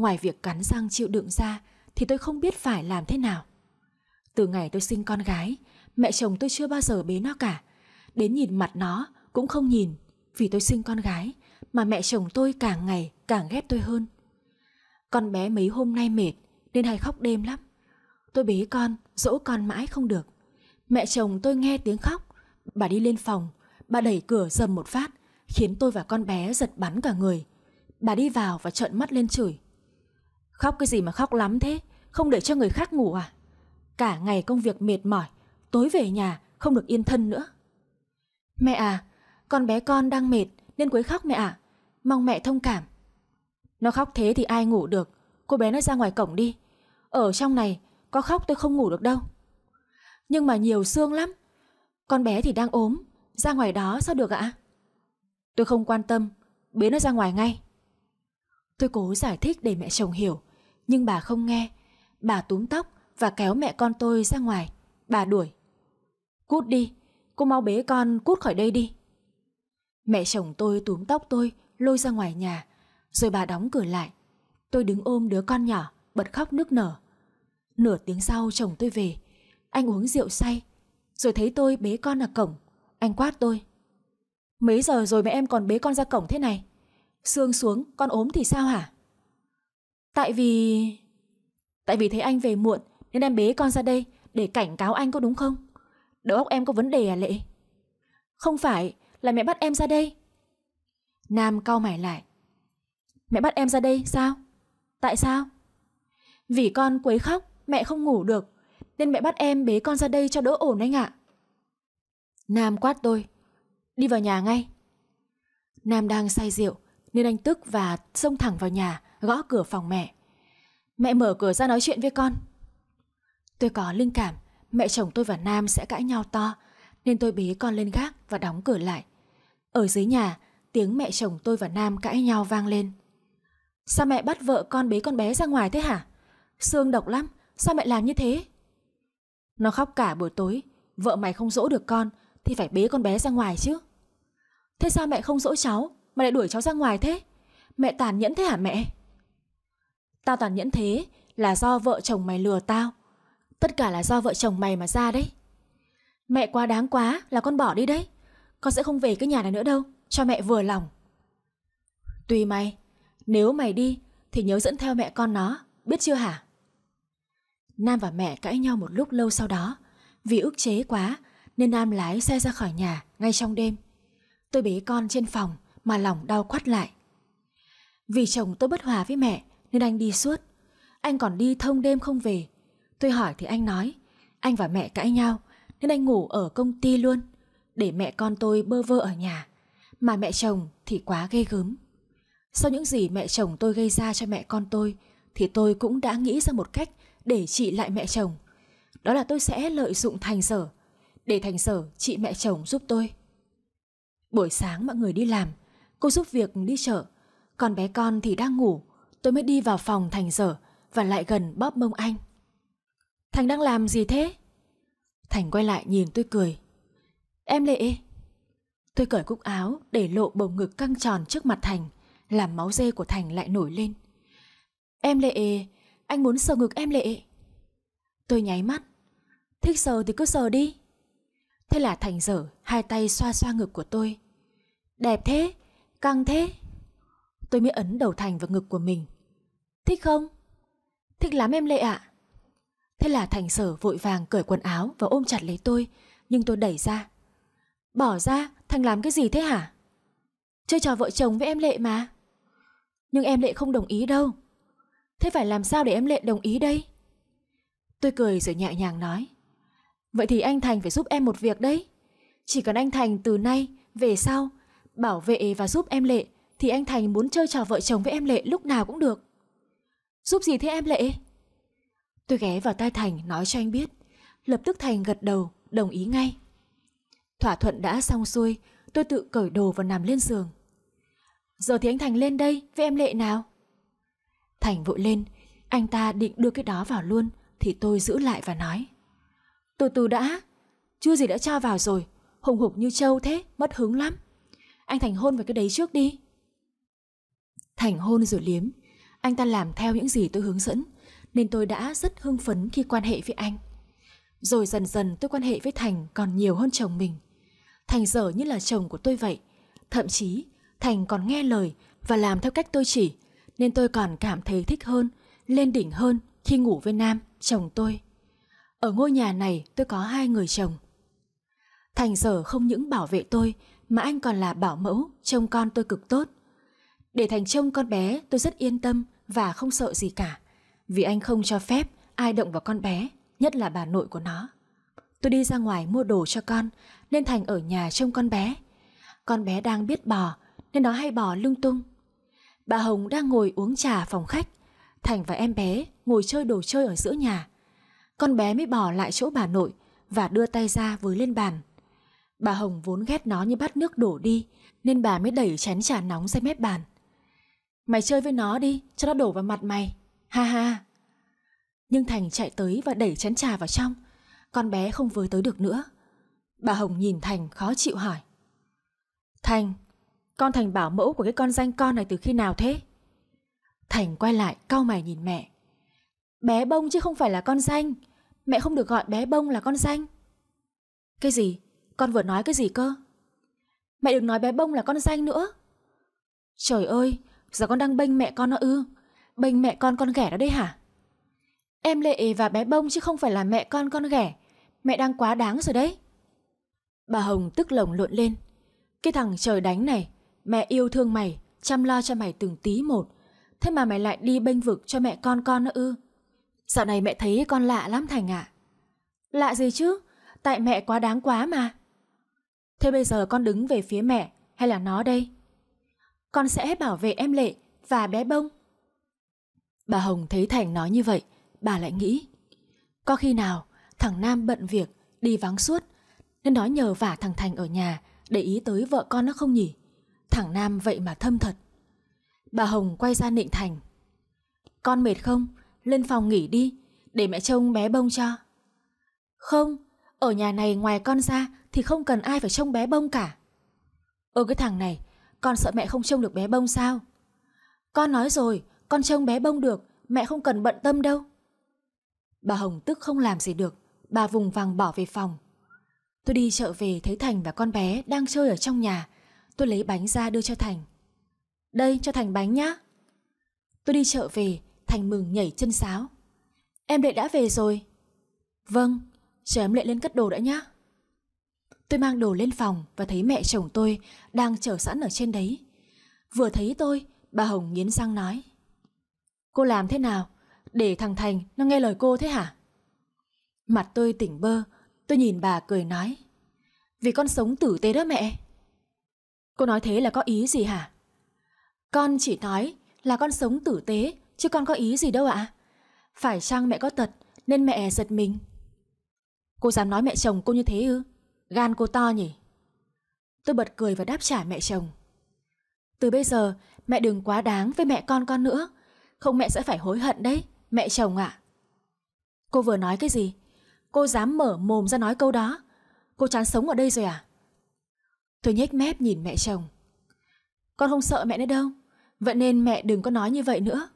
Ngoài việc cắn răng chịu đựng ra thì tôi không biết phải làm thế nào. Từ ngày tôi sinh con gái, mẹ chồng tôi chưa bao giờ bế nó cả. Đến nhìn mặt nó cũng không nhìn, vì tôi sinh con gái mà mẹ chồng tôi càng ngày càng ghét tôi hơn. Con bé mấy hôm nay mệt nên hay khóc đêm lắm. Tôi bế con, dỗ con mãi không được. Mẹ chồng tôi nghe tiếng khóc, bà đi lên phòng, bà đẩy cửa dầm một phát, khiến tôi và con bé giật bắn cả người. Bà đi vào và trợn mắt lên chửi. Khóc cái gì mà khóc lắm thế Không để cho người khác ngủ à Cả ngày công việc mệt mỏi Tối về nhà không được yên thân nữa Mẹ à Con bé con đang mệt nên quấy khóc mẹ ạ Mong mẹ thông cảm Nó khóc thế thì ai ngủ được Cô bé nó ra ngoài cổng đi Ở trong này có khóc tôi không ngủ được đâu Nhưng mà nhiều xương lắm Con bé thì đang ốm Ra ngoài đó sao được ạ Tôi không quan tâm Bế nó ra ngoài ngay Tôi cố giải thích để mẹ chồng hiểu nhưng bà không nghe. Bà túm tóc và kéo mẹ con tôi ra ngoài. Bà đuổi. Cút đi, cô mau bế con cút khỏi đây đi. Mẹ chồng tôi túm tóc tôi, lôi ra ngoài nhà, rồi bà đóng cửa lại. Tôi đứng ôm đứa con nhỏ, bật khóc nức nở. Nửa tiếng sau chồng tôi về, anh uống rượu say, rồi thấy tôi bế con ở cổng, anh quát tôi. Mấy giờ rồi mẹ em còn bế con ra cổng thế này? Sương xuống, con ốm thì sao hả? Tại vì... Tại vì thấy anh về muộn nên em bế con ra đây để cảnh cáo anh có đúng không? Đầu óc em có vấn đề à Lệ? Không phải là mẹ bắt em ra đây. Nam cau mày lại. Mẹ bắt em ra đây sao? Tại sao? Vì con quấy khóc, mẹ không ngủ được, nên mẹ bắt em bế con ra đây cho đỡ ổn anh ạ. Nam quát tôi, đi vào nhà ngay. Nam đang say rượu, nên anh tức và xông thẳng vào nhà, gõ cửa phòng mẹ. Mẹ mở cửa ra nói chuyện với con. Tôi có linh cảm mẹ chồng tôi và Nam sẽ cãi nhau to nên tôi bế con lên gác và đóng cửa lại. Ở dưới nhà, tiếng mẹ chồng tôi và Nam cãi nhau vang lên. Sao mẹ bắt vợ con bế con bé ra ngoài thế hả? Sương độc lắm, sao mẹ làm như thế? Nó khóc cả buổi tối, vợ mày không dỗ được con thì phải bế con bé ra ngoài chứ. Thế sao mẹ không dỗ cháu mà lại đuổi cháu ra ngoài thế? Mẹ tàn nhẫn thế hả mẹ? Tao toàn nhẫn thế là do vợ chồng mày lừa tao. Tất cả là do vợ chồng mày mà ra đấy. Mẹ quá đáng quá là con bỏ đi đấy. Con sẽ không về cái nhà này nữa đâu, cho mẹ vừa lòng. Tùy mày, nếu mày đi thì nhớ dẫn theo mẹ con nó, biết chưa hả? Nam và mẹ cãi nhau một lúc lâu sau đó. Vì ức chế quá nên Nam lái xe ra khỏi nhà ngay trong đêm. Tôi bế con trên phòng mà lòng đau quắt lại. Vì chồng tôi bất hòa với mẹ nên anh đi suốt. Anh còn đi thông đêm không về. Tôi hỏi thì anh nói, anh và mẹ cãi nhau nên anh ngủ ở công ty luôn, để mẹ con tôi bơ vơ ở nhà. Mà mẹ chồng thì quá ghê gớm. Sau những gì mẹ chồng tôi gây ra cho mẹ con tôi thì tôi cũng đã nghĩ ra một cách để trị lại mẹ chồng. Đó là tôi sẽ lợi dụng thành sở để thành sở chị mẹ chồng giúp tôi. Buổi sáng mọi người đi làm, cô giúp việc đi chợ, còn bé con thì đang ngủ tôi mới đi vào phòng Thành dở và lại gần bóp mông anh. Thành đang làm gì thế? Thành quay lại nhìn tôi cười. Em Lệ. Tôi cởi cúc áo để lộ bầu ngực căng tròn trước mặt Thành, làm máu dê của Thành lại nổi lên. Em Lệ, anh muốn sờ ngực em Lệ. Tôi nháy mắt. Thích sờ thì cứ sờ đi. Thế là Thành dở hai tay xoa xoa ngực của tôi. Đẹp thế, căng thế tôi mới ấn đầu Thành vào ngực của mình. Thích không? Thích lắm em Lệ ạ. Thế là Thành sở vội vàng cởi quần áo và ôm chặt lấy tôi, nhưng tôi đẩy ra. Bỏ ra, Thành làm cái gì thế hả? Chơi trò vợ chồng với em Lệ mà. Nhưng em Lệ không đồng ý đâu. Thế phải làm sao để em Lệ đồng ý đây? Tôi cười rồi nhẹ nhàng nói. Vậy thì anh Thành phải giúp em một việc đấy. Chỉ cần anh Thành từ nay, về sau, bảo vệ và giúp em Lệ thì anh Thành muốn chơi trò vợ chồng với em Lệ lúc nào cũng được. Giúp gì thế em Lệ? Tôi ghé vào tai Thành nói cho anh biết. Lập tức Thành gật đầu, đồng ý ngay. Thỏa thuận đã xong xuôi, tôi tự cởi đồ và nằm lên giường. Giờ thì anh Thành lên đây với em Lệ nào. Thành vội lên, anh ta định đưa cái đó vào luôn thì tôi giữ lại và nói. Từ từ đã, chưa gì đã cho vào rồi, hùng hục như trâu thế, mất hứng lắm. Anh Thành hôn vào cái đấy trước đi thành hôn rồi liếm. Anh ta làm theo những gì tôi hướng dẫn, nên tôi đã rất hưng phấn khi quan hệ với anh. Rồi dần dần tôi quan hệ với Thành còn nhiều hơn chồng mình. Thành dở như là chồng của tôi vậy. Thậm chí, Thành còn nghe lời và làm theo cách tôi chỉ, nên tôi còn cảm thấy thích hơn, lên đỉnh hơn khi ngủ với Nam, chồng tôi. Ở ngôi nhà này tôi có hai người chồng. Thành dở không những bảo vệ tôi mà anh còn là bảo mẫu, trông con tôi cực tốt. Để Thành trông con bé tôi rất yên tâm và không sợ gì cả. Vì anh không cho phép ai động vào con bé, nhất là bà nội của nó. Tôi đi ra ngoài mua đồ cho con, nên Thành ở nhà trông con bé. Con bé đang biết bò, nên nó hay bò lung tung. Bà Hồng đang ngồi uống trà phòng khách. Thành và em bé ngồi chơi đồ chơi ở giữa nhà. Con bé mới bò lại chỗ bà nội và đưa tay ra với lên bàn. Bà Hồng vốn ghét nó như bắt nước đổ đi, nên bà mới đẩy chén trà nóng ra mép bàn. Mày chơi với nó đi, cho nó đổ vào mặt mày. Ha ha. Nhưng Thành chạy tới và đẩy chén trà vào trong. Con bé không với tới được nữa. Bà Hồng nhìn Thành khó chịu hỏi. Thành, con Thành bảo mẫu của cái con danh con này từ khi nào thế? Thành quay lại cau mày nhìn mẹ. Bé bông chứ không phải là con danh. Mẹ không được gọi bé bông là con danh. Cái gì? Con vừa nói cái gì cơ? Mẹ đừng nói bé bông là con danh nữa. Trời ơi, Giờ con đang bênh mẹ con nó ư? Bênh mẹ con con ghẻ đó đấy hả? Em Lệ và bé Bông chứ không phải là mẹ con con ghẻ. Mẹ đang quá đáng rồi đấy. Bà Hồng tức lồng lộn lên. Cái thằng trời đánh này, mẹ yêu thương mày, chăm lo cho mày từng tí một. Thế mà mày lại đi bênh vực cho mẹ con con nó ư. Dạo này mẹ thấy con lạ lắm Thành ạ. Lạ gì chứ? Tại mẹ quá đáng quá mà. Thế bây giờ con đứng về phía mẹ hay là nó đây? con sẽ bảo vệ em Lệ và bé Bông. Bà Hồng thấy Thành nói như vậy, bà lại nghĩ. Có khi nào thằng Nam bận việc, đi vắng suốt, nên nói nhờ vả thằng Thành ở nhà để ý tới vợ con nó không nhỉ? Thằng Nam vậy mà thâm thật. Bà Hồng quay ra nịnh Thành. Con mệt không? Lên phòng nghỉ đi, để mẹ trông bé bông cho. Không, ở nhà này ngoài con ra thì không cần ai phải trông bé bông cả. Ôi cái thằng này, con sợ mẹ không trông được bé bông sao? Con nói rồi, con trông bé bông được, mẹ không cần bận tâm đâu. Bà Hồng tức không làm gì được, bà vùng vàng bỏ về phòng. Tôi đi chợ về thấy Thành và con bé đang chơi ở trong nhà. Tôi lấy bánh ra đưa cho Thành. Đây, cho Thành bánh nhá. Tôi đi chợ về, Thành mừng nhảy chân sáo. Em Lệ đã về rồi. Vâng, chờ em Lệ lên cất đồ đã nhá. Tôi mang đồ lên phòng và thấy mẹ chồng tôi đang chờ sẵn ở trên đấy. Vừa thấy tôi, bà Hồng nghiến răng nói. Cô làm thế nào? Để thằng Thành nó nghe lời cô thế hả? Mặt tôi tỉnh bơ, tôi nhìn bà cười nói. Vì con sống tử tế đó mẹ. Cô nói thế là có ý gì hả? Con chỉ nói là con sống tử tế, chứ con có ý gì đâu ạ. Phải chăng mẹ có tật nên mẹ giật mình? Cô dám nói mẹ chồng cô như thế ư? Gan cô to nhỉ? Tôi bật cười và đáp trả mẹ chồng. Từ bây giờ, mẹ đừng quá đáng với mẹ con con nữa. Không mẹ sẽ phải hối hận đấy, mẹ chồng ạ. Cô vừa nói cái gì? Cô dám mở mồm ra nói câu đó. Cô chán sống ở đây rồi à? Tôi nhếch mép nhìn mẹ chồng. Con không sợ mẹ nữa đâu. Vậy nên mẹ đừng có nói như vậy nữa.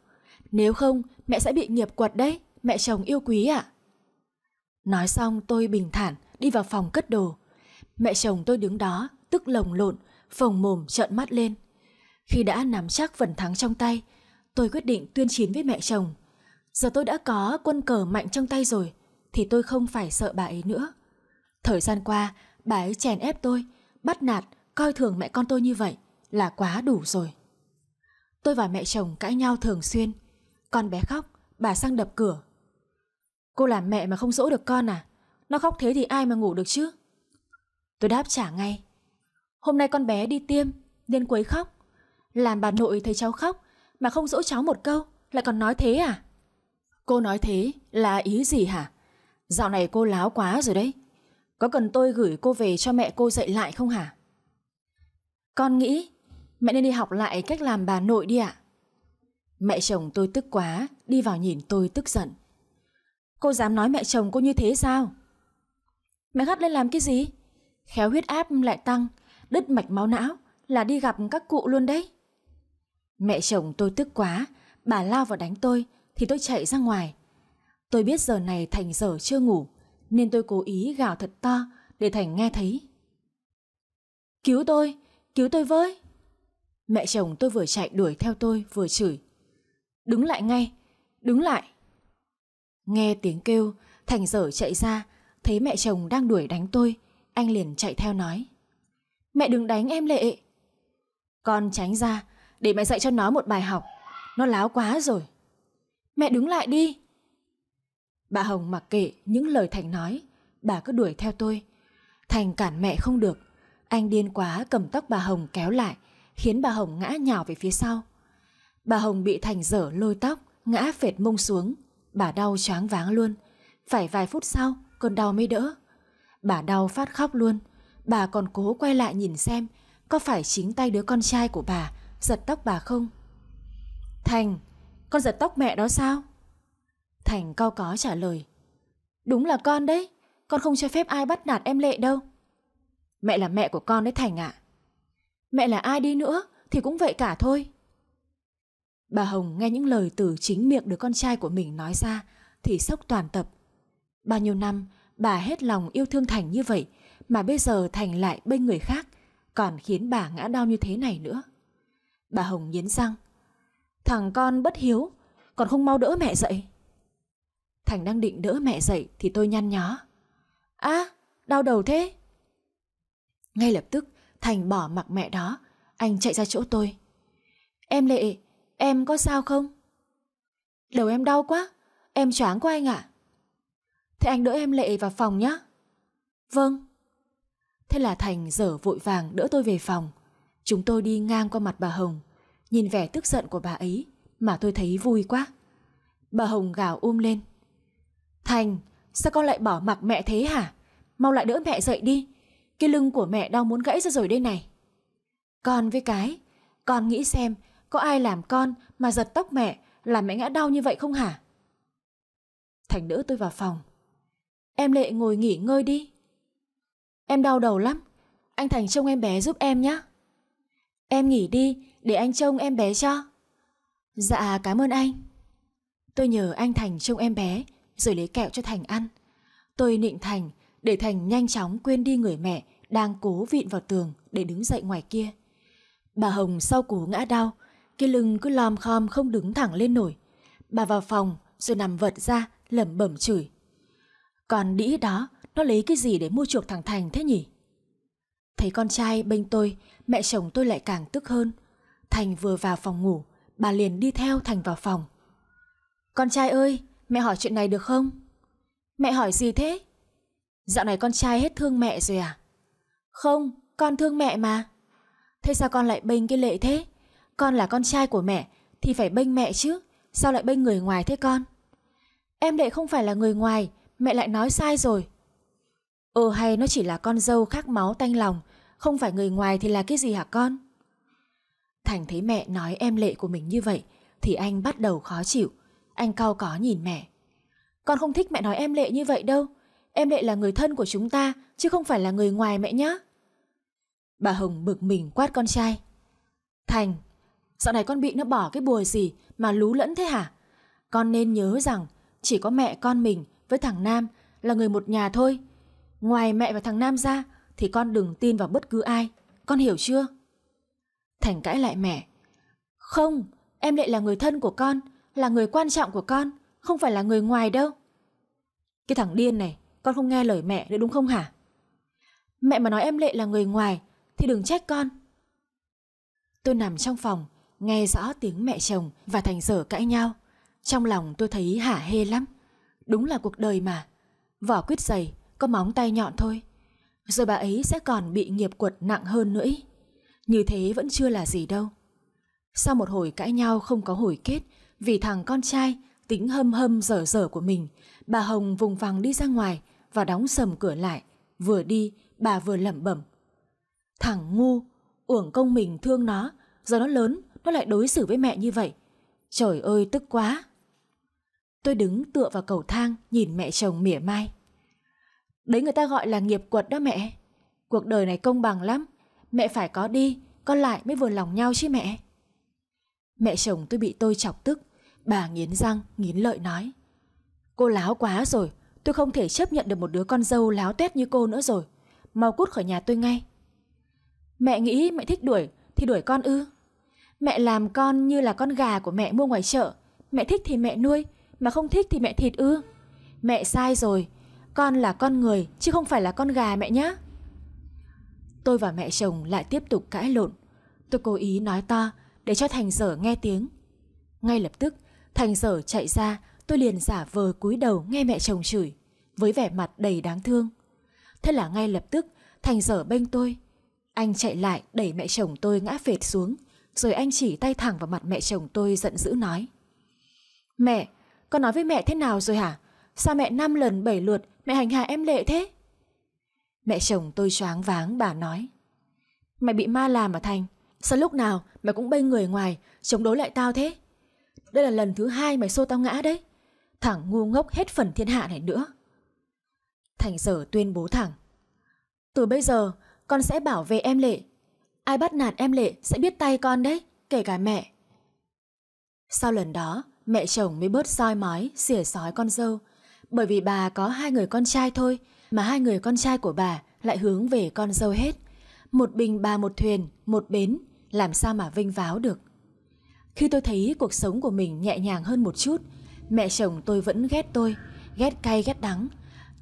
Nếu không, mẹ sẽ bị nghiệp quật đấy, mẹ chồng yêu quý ạ. Nói xong tôi bình thản đi vào phòng cất đồ. Mẹ chồng tôi đứng đó, tức lồng lộn, phồng mồm trợn mắt lên. Khi đã nắm chắc phần thắng trong tay, tôi quyết định tuyên chiến với mẹ chồng. Giờ tôi đã có quân cờ mạnh trong tay rồi, thì tôi không phải sợ bà ấy nữa. Thời gian qua, bà ấy chèn ép tôi, bắt nạt, coi thường mẹ con tôi như vậy là quá đủ rồi. Tôi và mẹ chồng cãi nhau thường xuyên. Con bé khóc, bà sang đập cửa. Cô làm mẹ mà không dỗ được con à? Nó khóc thế thì ai mà ngủ được chứ? Tôi đáp trả ngay. Hôm nay con bé đi tiêm nên quấy khóc. Làm bà nội thấy cháu khóc mà không dỗ cháu một câu lại còn nói thế à? Cô nói thế là ý gì hả? Dạo này cô láo quá rồi đấy. Có cần tôi gửi cô về cho mẹ cô dạy lại không hả? Con nghĩ mẹ nên đi học lại cách làm bà nội đi ạ. Mẹ chồng tôi tức quá, đi vào nhìn tôi tức giận. Cô dám nói mẹ chồng cô như thế sao? Mẹ gắt lên làm cái gì? Khéo huyết áp lại tăng, đứt mạch máu não là đi gặp các cụ luôn đấy. Mẹ chồng tôi tức quá, bà lao vào đánh tôi thì tôi chạy ra ngoài. Tôi biết giờ này Thành giờ chưa ngủ nên tôi cố ý gào thật to để Thành nghe thấy. Cứu tôi, cứu tôi với. Mẹ chồng tôi vừa chạy đuổi theo tôi vừa chửi. Đứng lại ngay, đứng lại. Nghe tiếng kêu, Thành dở chạy ra, thấy mẹ chồng đang đuổi đánh tôi anh liền chạy theo nói Mẹ đừng đánh em Lệ Con tránh ra Để mẹ dạy cho nó một bài học Nó láo quá rồi Mẹ đứng lại đi Bà Hồng mặc kệ những lời Thành nói Bà cứ đuổi theo tôi Thành cản mẹ không được Anh điên quá cầm tóc bà Hồng kéo lại Khiến bà Hồng ngã nhào về phía sau Bà Hồng bị Thành dở lôi tóc Ngã phệt mông xuống Bà đau choáng váng luôn Phải vài phút sau cơn đau mới đỡ Bà đau phát khóc luôn. Bà còn cố quay lại nhìn xem có phải chính tay đứa con trai của bà giật tóc bà không. Thành, con giật tóc mẹ đó sao? Thành cao có trả lời. Đúng là con đấy, con không cho phép ai bắt nạt em Lệ đâu. Mẹ là mẹ của con đấy Thành ạ. Mẹ là ai đi nữa thì cũng vậy cả thôi. Bà Hồng nghe những lời từ chính miệng đứa con trai của mình nói ra thì sốc toàn tập. Bao nhiêu năm bà hết lòng yêu thương Thành như vậy mà bây giờ Thành lại bên người khác, còn khiến bà ngã đau như thế này nữa. Bà Hồng nghiến răng. Thằng con bất hiếu, còn không mau đỡ mẹ dậy. Thành đang định đỡ mẹ dậy thì tôi nhăn nhó. Á, à, đau đầu thế. Ngay lập tức, Thành bỏ mặc mẹ đó, anh chạy ra chỗ tôi. Em Lệ, em có sao không? Đầu em đau quá, em choáng quá anh ạ. À. Thế anh đỡ em Lệ vào phòng nhé. Vâng. Thế là Thành dở vội vàng đỡ tôi về phòng. Chúng tôi đi ngang qua mặt bà Hồng. Nhìn vẻ tức giận của bà ấy mà tôi thấy vui quá. Bà Hồng gào ôm um lên. Thành, sao con lại bỏ mặc mẹ thế hả? Mau lại đỡ mẹ dậy đi. Cái lưng của mẹ đau muốn gãy ra rồi đây này. Con với cái, con nghĩ xem có ai làm con mà giật tóc mẹ làm mẹ ngã đau như vậy không hả? Thành đỡ tôi vào phòng. Em Lệ ngồi nghỉ ngơi đi. Em đau đầu lắm. Anh Thành trông em bé giúp em nhé. Em nghỉ đi, để anh trông em bé cho. Dạ, cảm ơn anh. Tôi nhờ anh Thành trông em bé, rồi lấy kẹo cho Thành ăn. Tôi nịnh Thành, để Thành nhanh chóng quên đi người mẹ đang cố vịn vào tường để đứng dậy ngoài kia. Bà Hồng sau cú ngã đau, cái lưng cứ lom khom không đứng thẳng lên nổi. Bà vào phòng rồi nằm vật ra, lẩm bẩm chửi. Còn đĩ đó, nó lấy cái gì để mua chuộc thằng Thành thế nhỉ? Thấy con trai bên tôi, mẹ chồng tôi lại càng tức hơn. Thành vừa vào phòng ngủ, bà liền đi theo Thành vào phòng. Con trai ơi, mẹ hỏi chuyện này được không? Mẹ hỏi gì thế? Dạo này con trai hết thương mẹ rồi à? Không, con thương mẹ mà. Thế sao con lại bênh cái lệ thế? Con là con trai của mẹ thì phải bênh mẹ chứ. Sao lại bênh người ngoài thế con? Em đệ không phải là người ngoài, mẹ lại nói sai rồi. Ờ hay nó chỉ là con dâu khác máu tanh lòng, không phải người ngoài thì là cái gì hả con? Thành thấy mẹ nói em lệ của mình như vậy thì anh bắt đầu khó chịu. Anh cau có nhìn mẹ. Con không thích mẹ nói em lệ như vậy đâu. Em lệ là người thân của chúng ta chứ không phải là người ngoài mẹ nhá. Bà Hồng bực mình quát con trai. Thành, dạo này con bị nó bỏ cái bùa gì mà lú lẫn thế hả? Con nên nhớ rằng chỉ có mẹ con mình với thằng Nam là người một nhà thôi. Ngoài mẹ và thằng Nam ra thì con đừng tin vào bất cứ ai, con hiểu chưa? Thành cãi lại mẹ. Không, em lại là người thân của con, là người quan trọng của con, không phải là người ngoài đâu. Cái thằng điên này, con không nghe lời mẹ nữa đúng không hả? Mẹ mà nói em Lệ là người ngoài thì đừng trách con. Tôi nằm trong phòng, nghe rõ tiếng mẹ chồng và Thành sở cãi nhau. Trong lòng tôi thấy hả hê lắm. Đúng là cuộc đời mà. Vỏ quyết dày, có móng tay nhọn thôi. Rồi bà ấy sẽ còn bị nghiệp quật nặng hơn nữa. Ý. Như thế vẫn chưa là gì đâu. Sau một hồi cãi nhau không có hồi kết, vì thằng con trai tính hâm hâm dở dở của mình, bà Hồng vùng vằng đi ra ngoài và đóng sầm cửa lại. Vừa đi, bà vừa lẩm bẩm. Thằng ngu, uổng công mình thương nó, giờ nó lớn, nó lại đối xử với mẹ như vậy. Trời ơi, tức quá! Tôi đứng tựa vào cầu thang nhìn mẹ chồng mỉa mai. Đấy người ta gọi là nghiệp quật đó mẹ. Cuộc đời này công bằng lắm. Mẹ phải có đi, con lại mới vừa lòng nhau chứ mẹ. Mẹ chồng tôi bị tôi chọc tức. Bà nghiến răng, nghiến lợi nói. Cô láo quá rồi, tôi không thể chấp nhận được một đứa con dâu láo tét như cô nữa rồi. Mau cút khỏi nhà tôi ngay. Mẹ nghĩ mẹ thích đuổi thì đuổi con ư. Mẹ làm con như là con gà của mẹ mua ngoài chợ. Mẹ thích thì mẹ nuôi, mà không thích thì mẹ thịt ư? Mẹ sai rồi, con là con người chứ không phải là con gà mẹ nhá. Tôi và mẹ chồng lại tiếp tục cãi lộn. Tôi cố ý nói to để cho Thành Sở nghe tiếng. Ngay lập tức, Thành Sở chạy ra, tôi liền giả vờ cúi đầu nghe mẹ chồng chửi, với vẻ mặt đầy đáng thương. Thế là ngay lập tức, Thành Sở bênh tôi. Anh chạy lại đẩy mẹ chồng tôi ngã phệt xuống, rồi anh chỉ tay thẳng vào mặt mẹ chồng tôi giận dữ nói. Mẹ, con nói với mẹ thế nào rồi hả? Sao mẹ năm lần bảy lượt mẹ hành hạ em lệ thế? Mẹ chồng tôi choáng váng bà nói. Mày bị ma làm mà Thành. Sao lúc nào mày cũng bay người ngoài chống đối lại tao thế? Đây là lần thứ hai mày xô tao ngã đấy. Thẳng ngu ngốc hết phần thiên hạ này nữa. Thành sở tuyên bố thẳng. Từ bây giờ con sẽ bảo vệ em Lệ. Ai bắt nạt em Lệ sẽ biết tay con đấy, kể cả mẹ. Sau lần đó, mẹ chồng mới bớt soi mói, xỉa sói con dâu. Bởi vì bà có hai người con trai thôi, mà hai người con trai của bà lại hướng về con dâu hết. Một bình bà một thuyền, một bến, làm sao mà vinh váo được. Khi tôi thấy cuộc sống của mình nhẹ nhàng hơn một chút, mẹ chồng tôi vẫn ghét tôi, ghét cay ghét đắng.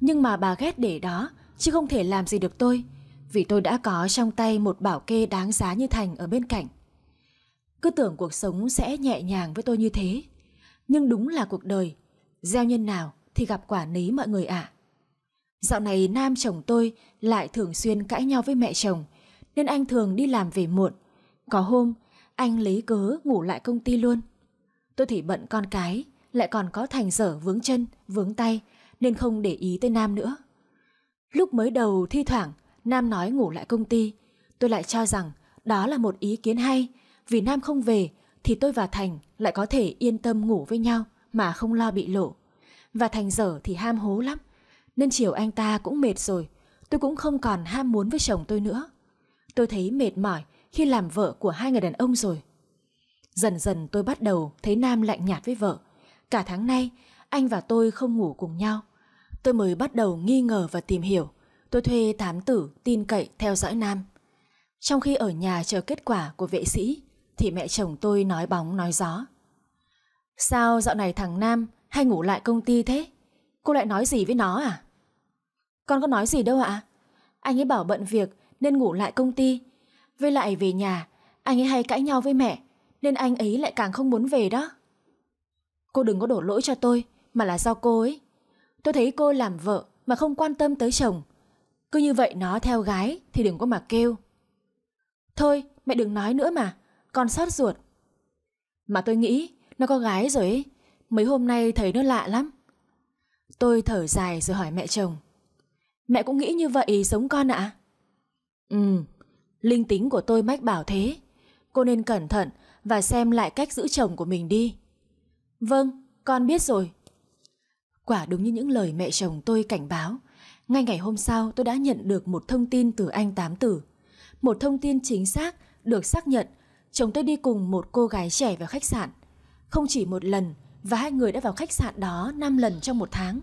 Nhưng mà bà ghét để đó, chứ không thể làm gì được tôi, vì tôi đã có trong tay một bảo kê đáng giá như Thành ở bên cạnh. Cứ tưởng cuộc sống sẽ nhẹ nhàng với tôi như thế, nhưng đúng là cuộc đời. Gieo nhân nào thì gặp quả nấy mọi người ạ. Dạo này nam chồng tôi lại thường xuyên cãi nhau với mẹ chồng, nên anh thường đi làm về muộn. Có hôm, anh lấy cớ ngủ lại công ty luôn. Tôi thì bận con cái, lại còn có thành dở vướng chân, vướng tay, nên không để ý tới Nam nữa. Lúc mới đầu thi thoảng, Nam nói ngủ lại công ty. Tôi lại cho rằng đó là một ý kiến hay, vì Nam không về thì tôi và Thành lại có thể yên tâm ngủ với nhau mà không lo bị lộ. Và Thành dở thì ham hố lắm, nên chiều anh ta cũng mệt rồi, tôi cũng không còn ham muốn với chồng tôi nữa. Tôi thấy mệt mỏi khi làm vợ của hai người đàn ông rồi. Dần dần tôi bắt đầu thấy Nam lạnh nhạt với vợ. Cả tháng nay, anh và tôi không ngủ cùng nhau. Tôi mới bắt đầu nghi ngờ và tìm hiểu. Tôi thuê thám tử tin cậy theo dõi Nam. Trong khi ở nhà chờ kết quả của vệ sĩ, thì mẹ chồng tôi nói bóng nói gió. Sao dạo này thằng Nam hay ngủ lại công ty thế? Cô lại nói gì với nó à? Con có nói gì đâu ạ. Anh ấy bảo bận việc nên ngủ lại công ty. Với lại về nhà, anh ấy hay cãi nhau với mẹ nên anh ấy lại càng không muốn về đó. Cô đừng có đổ lỗi cho tôi mà là do cô ấy. Tôi thấy cô làm vợ mà không quan tâm tới chồng. Cứ như vậy nó theo gái thì đừng có mà kêu. Thôi mẹ đừng nói nữa mà con sót ruột. Mà tôi nghĩ nó có gái rồi ấy, mấy hôm nay thấy nó lạ lắm. Tôi thở dài rồi hỏi mẹ chồng. Mẹ cũng nghĩ như vậy giống con ạ? Ừ, linh tính của tôi mách bảo thế. Cô nên cẩn thận và xem lại cách giữ chồng của mình đi. Vâng, con biết rồi. Quả đúng như những lời mẹ chồng tôi cảnh báo. Ngay ngày hôm sau tôi đã nhận được một thông tin từ anh Tám Tử. Một thông tin chính xác được xác nhận chồng tôi đi cùng một cô gái trẻ vào khách sạn. Không chỉ một lần và hai người đã vào khách sạn đó 5 lần trong một tháng.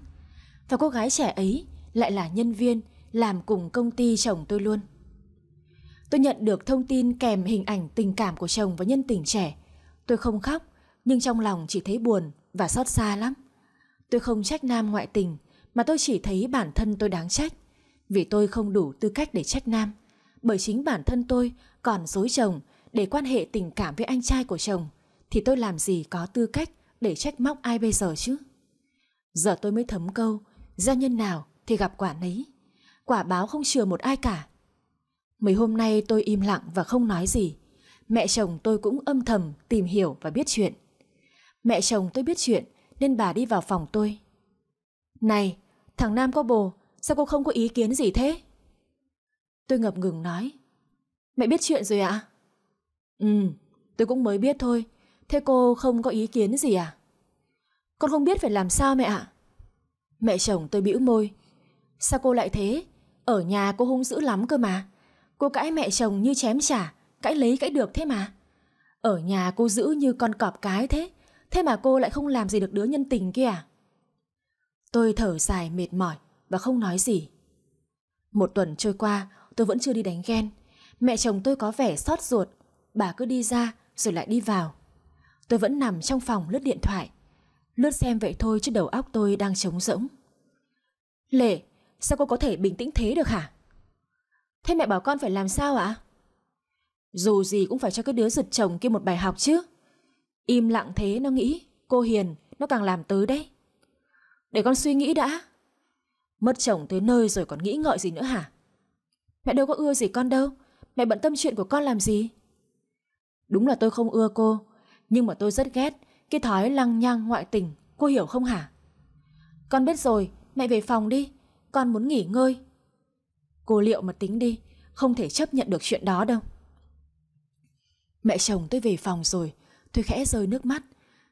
Và cô gái trẻ ấy lại là nhân viên làm cùng công ty chồng tôi luôn. Tôi nhận được thông tin kèm hình ảnh tình cảm của chồng và nhân tình trẻ. Tôi không khóc, nhưng trong lòng chỉ thấy buồn và xót xa lắm. Tôi không trách nam ngoại tình, mà tôi chỉ thấy bản thân tôi đáng trách. Vì tôi không đủ tư cách để trách nam, bởi chính bản thân tôi còn dối chồng để quan hệ tình cảm với anh trai của chồng thì tôi làm gì có tư cách để trách móc ai bây giờ chứ? Giờ tôi mới thấm câu, gieo nhân nào thì gặp quả nấy. Quả báo không chừa một ai cả. Mấy hôm nay tôi im lặng và không nói gì. Mẹ chồng tôi cũng âm thầm tìm hiểu và biết chuyện. Mẹ chồng tôi biết chuyện nên bà đi vào phòng tôi. Này, thằng Nam có bồ, sao cô không có ý kiến gì thế? Tôi ngập ngừng nói. Mẹ biết chuyện rồi ạ? À? Ừ, tôi cũng mới biết thôi. Thế cô không có ý kiến gì à? Con không biết phải làm sao mẹ ạ. Mẹ chồng tôi bĩu môi. Sao cô lại thế? Ở nhà cô hung dữ lắm cơ mà. Cô cãi mẹ chồng như chém trả, cãi lấy cãi được thế mà. Ở nhà cô giữ như con cọp cái thế, thế mà cô lại không làm gì được đứa nhân tình kia à? Tôi thở dài mệt mỏi và không nói gì. Một tuần trôi qua, tôi vẫn chưa đi đánh ghen. Mẹ chồng tôi có vẻ xót ruột bà cứ đi ra rồi lại đi vào. Tôi vẫn nằm trong phòng lướt điện thoại. Lướt xem vậy thôi chứ đầu óc tôi đang trống rỗng. Lệ, sao cô có thể bình tĩnh thế được hả? Thế mẹ bảo con phải làm sao ạ? Dù gì cũng phải cho cái đứa giật chồng kia một bài học chứ. Im lặng thế nó nghĩ, cô hiền, nó càng làm tới đấy. Để con suy nghĩ đã. Mất chồng tới nơi rồi còn nghĩ ngợi gì nữa hả? Mẹ đâu có ưa gì con đâu, mẹ bận tâm chuyện của con làm gì? Đúng là tôi không ưa cô Nhưng mà tôi rất ghét Cái thói lăng nhăng ngoại tình Cô hiểu không hả Con biết rồi mẹ về phòng đi Con muốn nghỉ ngơi Cô liệu mà tính đi Không thể chấp nhận được chuyện đó đâu Mẹ chồng tôi về phòng rồi Tôi khẽ rơi nước mắt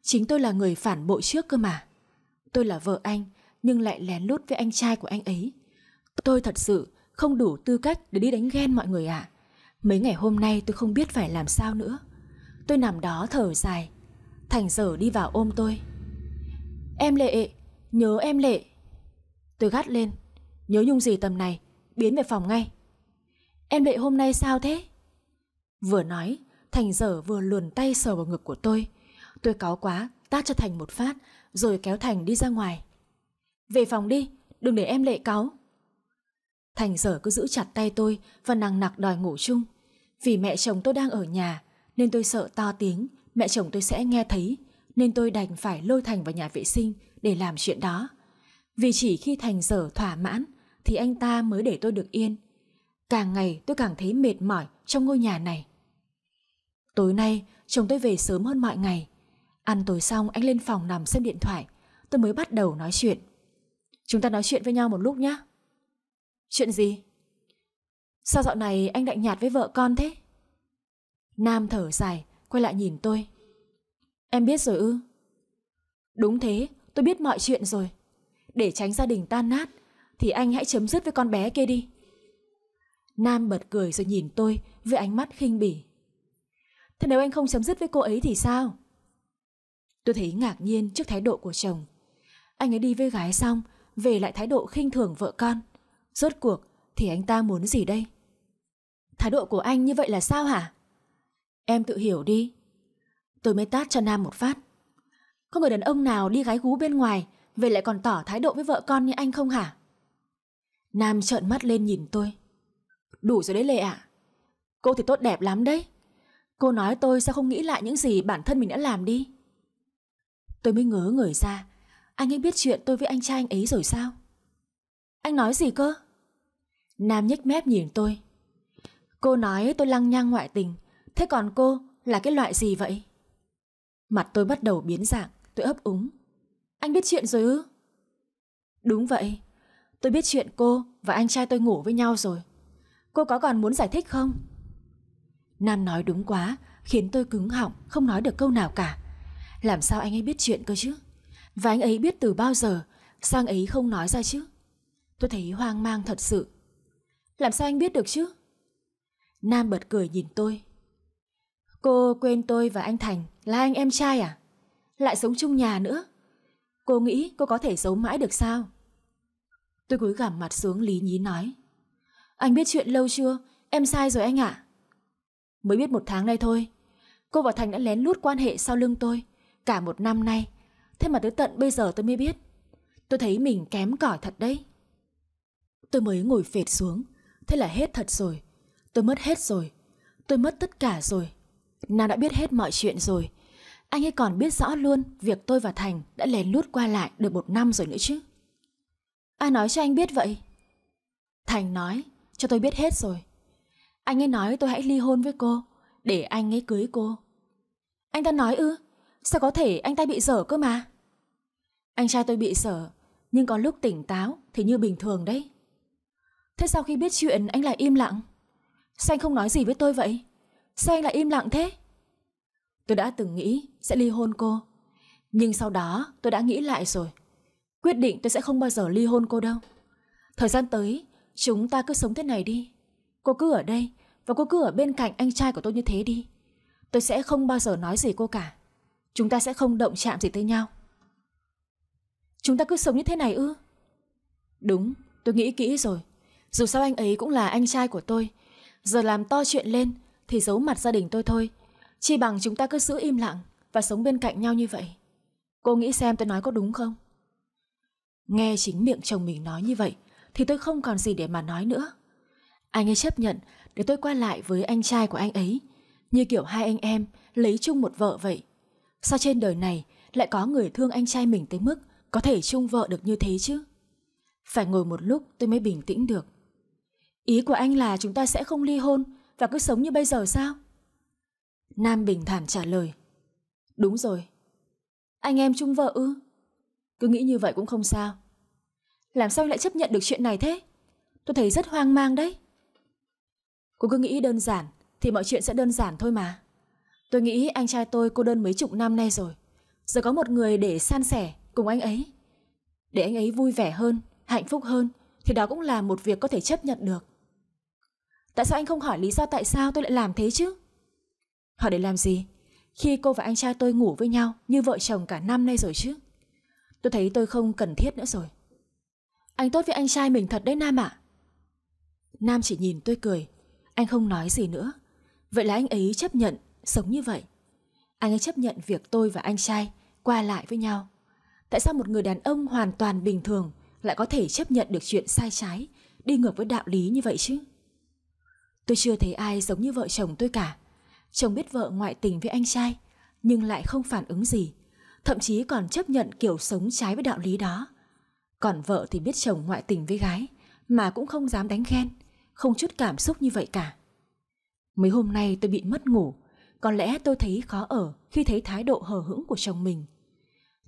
Chính tôi là người phản bội trước cơ mà Tôi là vợ anh Nhưng lại lén lút với anh trai của anh ấy Tôi thật sự không đủ tư cách để đi đánh ghen mọi người ạ à. Mấy ngày hôm nay tôi không biết phải làm sao nữa Tôi nằm đó thở dài Thành dở đi vào ôm tôi Em Lệ, nhớ em Lệ Tôi gắt lên Nhớ nhung gì tầm này, biến về phòng ngay Em Lệ hôm nay sao thế? Vừa nói, Thành dở vừa luồn tay sờ vào ngực của tôi Tôi cáu quá, tát cho Thành một phát Rồi kéo Thành đi ra ngoài Về phòng đi, đừng để em Lệ cáu Thành dở cứ giữ chặt tay tôi Và nằng nặc đòi ngủ chung Vì mẹ chồng tôi đang ở nhà nên tôi sợ to tiếng, mẹ chồng tôi sẽ nghe thấy, nên tôi đành phải lôi Thành vào nhà vệ sinh để làm chuyện đó. Vì chỉ khi Thành dở thỏa mãn thì anh ta mới để tôi được yên. Càng ngày tôi càng thấy mệt mỏi trong ngôi nhà này. Tối nay chồng tôi về sớm hơn mọi ngày. Ăn tối xong anh lên phòng nằm xem điện thoại, tôi mới bắt đầu nói chuyện. Chúng ta nói chuyện với nhau một lúc nhé. Chuyện gì? Sao dạo này anh lạnh nhạt với vợ con thế? Nam thở dài, quay lại nhìn tôi. Em biết rồi ư? Đúng thế, tôi biết mọi chuyện rồi. Để tránh gia đình tan nát, thì anh hãy chấm dứt với con bé kia đi. Nam bật cười rồi nhìn tôi với ánh mắt khinh bỉ. Thế nếu anh không chấm dứt với cô ấy thì sao? Tôi thấy ngạc nhiên trước thái độ của chồng. Anh ấy đi với gái xong, về lại thái độ khinh thường vợ con. Rốt cuộc thì anh ta muốn gì đây? Thái độ của anh như vậy là sao hả? Em tự hiểu đi. Tôi mới tát cho Nam một phát. Có người đàn ông nào đi gái gú bên ngoài về lại còn tỏ thái độ với vợ con như anh không hả? Nam trợn mắt lên nhìn tôi. Đủ rồi đấy Lệ ạ. Cô thì tốt đẹp lắm đấy. Cô nói tôi sao không nghĩ lại những gì bản thân mình đã làm đi. Tôi mới ngớ người ra. Anh ấy biết chuyện tôi với anh trai anh ấy rồi sao? Anh nói gì cơ? Nam nhếch mép nhìn tôi. Cô nói tôi lăng nhăng ngoại tình Thế còn cô là cái loại gì vậy? Mặt tôi bắt đầu biến dạng, tôi ấp úng. Anh biết chuyện rồi ư? Đúng vậy, tôi biết chuyện cô và anh trai tôi ngủ với nhau rồi. Cô có còn muốn giải thích không? Nam nói đúng quá, khiến tôi cứng họng, không nói được câu nào cả. Làm sao anh ấy biết chuyện cơ chứ? Và anh ấy biết từ bao giờ, sao ấy không nói ra chứ? Tôi thấy hoang mang thật sự. Làm sao anh biết được chứ? Nam bật cười nhìn tôi. Cô quên tôi và anh Thành là anh em trai à? Lại sống chung nhà nữa. Cô nghĩ cô có thể giấu mãi được sao? Tôi cúi gằm mặt xuống lý nhí nói. Anh biết chuyện lâu chưa? Em sai rồi anh ạ. Mới biết một tháng nay thôi. Cô và Thành đã lén lút quan hệ sau lưng tôi. Cả một năm nay. Thế mà tới tận bây giờ tôi mới biết. Tôi thấy mình kém cỏi thật đấy. Tôi mới ngồi phệt xuống. Thế là hết thật rồi. Tôi mất hết rồi. Tôi mất tất cả rồi. Nam đã biết hết mọi chuyện rồi. Anh ấy còn biết rõ luôn việc tôi và Thành đã lén lút qua lại được một năm rồi nữa chứ. Ai nói cho anh biết vậy? Thành nói, cho tôi biết hết rồi. Anh ấy nói tôi hãy ly hôn với cô, để anh ấy cưới cô. Anh ta nói ư, sao có thể anh ta bị dở cơ mà. Anh trai tôi bị dở, nhưng có lúc tỉnh táo thì như bình thường đấy. Thế sau khi biết chuyện anh lại im lặng? Sao anh không nói gì với tôi vậy? Sao anh lại im lặng thế? Tôi đã từng nghĩ sẽ ly hôn cô. Nhưng sau đó tôi đã nghĩ lại rồi. Quyết định tôi sẽ không bao giờ ly hôn cô đâu. Thời gian tới, chúng ta cứ sống thế này đi. Cô cứ ở đây và cô cứ ở bên cạnh anh trai của tôi như thế đi. Tôi sẽ không bao giờ nói gì cô cả. Chúng ta sẽ không động chạm gì tới nhau. Chúng ta cứ sống như thế này ư? Đúng, tôi nghĩ kỹ rồi. Dù sao anh ấy cũng là anh trai của tôi. Giờ làm to chuyện lên thì giấu mặt gia đình tôi thôi. Chi bằng chúng ta cứ giữ im lặng và sống bên cạnh nhau như vậy. Cô nghĩ xem tôi nói có đúng không? Nghe chính miệng chồng mình nói như vậy thì tôi không còn gì để mà nói nữa. Anh ấy chấp nhận để tôi qua lại với anh trai của anh ấy. Như kiểu hai anh em lấy chung một vợ vậy. Sao trên đời này lại có người thương anh trai mình tới mức có thể chung vợ được như thế chứ? Phải ngồi một lúc tôi mới bình tĩnh được. Ý của anh là chúng ta sẽ không ly hôn và cứ sống như bây giờ sao? Nam bình thản trả lời. Đúng rồi. Anh em chung vợ ư? Cứ nghĩ như vậy cũng không sao. Làm sao lại chấp nhận được chuyện này thế? Tôi thấy rất hoang mang đấy. Cô cứ nghĩ đơn giản thì mọi chuyện sẽ đơn giản thôi mà. Tôi nghĩ anh trai tôi cô đơn mấy chục năm nay rồi. Giờ có một người để san sẻ cùng anh ấy. Để anh ấy vui vẻ hơn, hạnh phúc hơn thì đó cũng là một việc có thể chấp nhận được. Tại sao anh không hỏi lý do tại sao tôi lại làm thế chứ? Hỏi để làm gì? Khi cô và anh trai tôi ngủ với nhau như vợ chồng cả năm nay rồi chứ. Tôi thấy tôi không cần thiết nữa rồi. Anh tốt với anh trai mình thật đấy Nam ạ. Nam chỉ nhìn tôi cười. Anh không nói gì nữa. Vậy là anh ấy chấp nhận sống như vậy. Anh ấy chấp nhận việc tôi và anh trai qua lại với nhau. Tại sao một người đàn ông hoàn toàn bình thường lại có thể chấp nhận được chuyện sai trái, đi ngược với đạo lý như vậy chứ? Tôi chưa thấy ai giống như vợ chồng tôi cả. Chồng biết vợ ngoại tình với anh trai, nhưng lại không phản ứng gì, thậm chí còn chấp nhận kiểu sống trái với đạo lý đó. Còn vợ thì biết chồng ngoại tình với gái, mà cũng không dám đánh ghen, không chút cảm xúc như vậy cả. Mấy hôm nay tôi bị mất ngủ, có lẽ tôi thấy khó ở khi thấy thái độ hờ hững của chồng mình.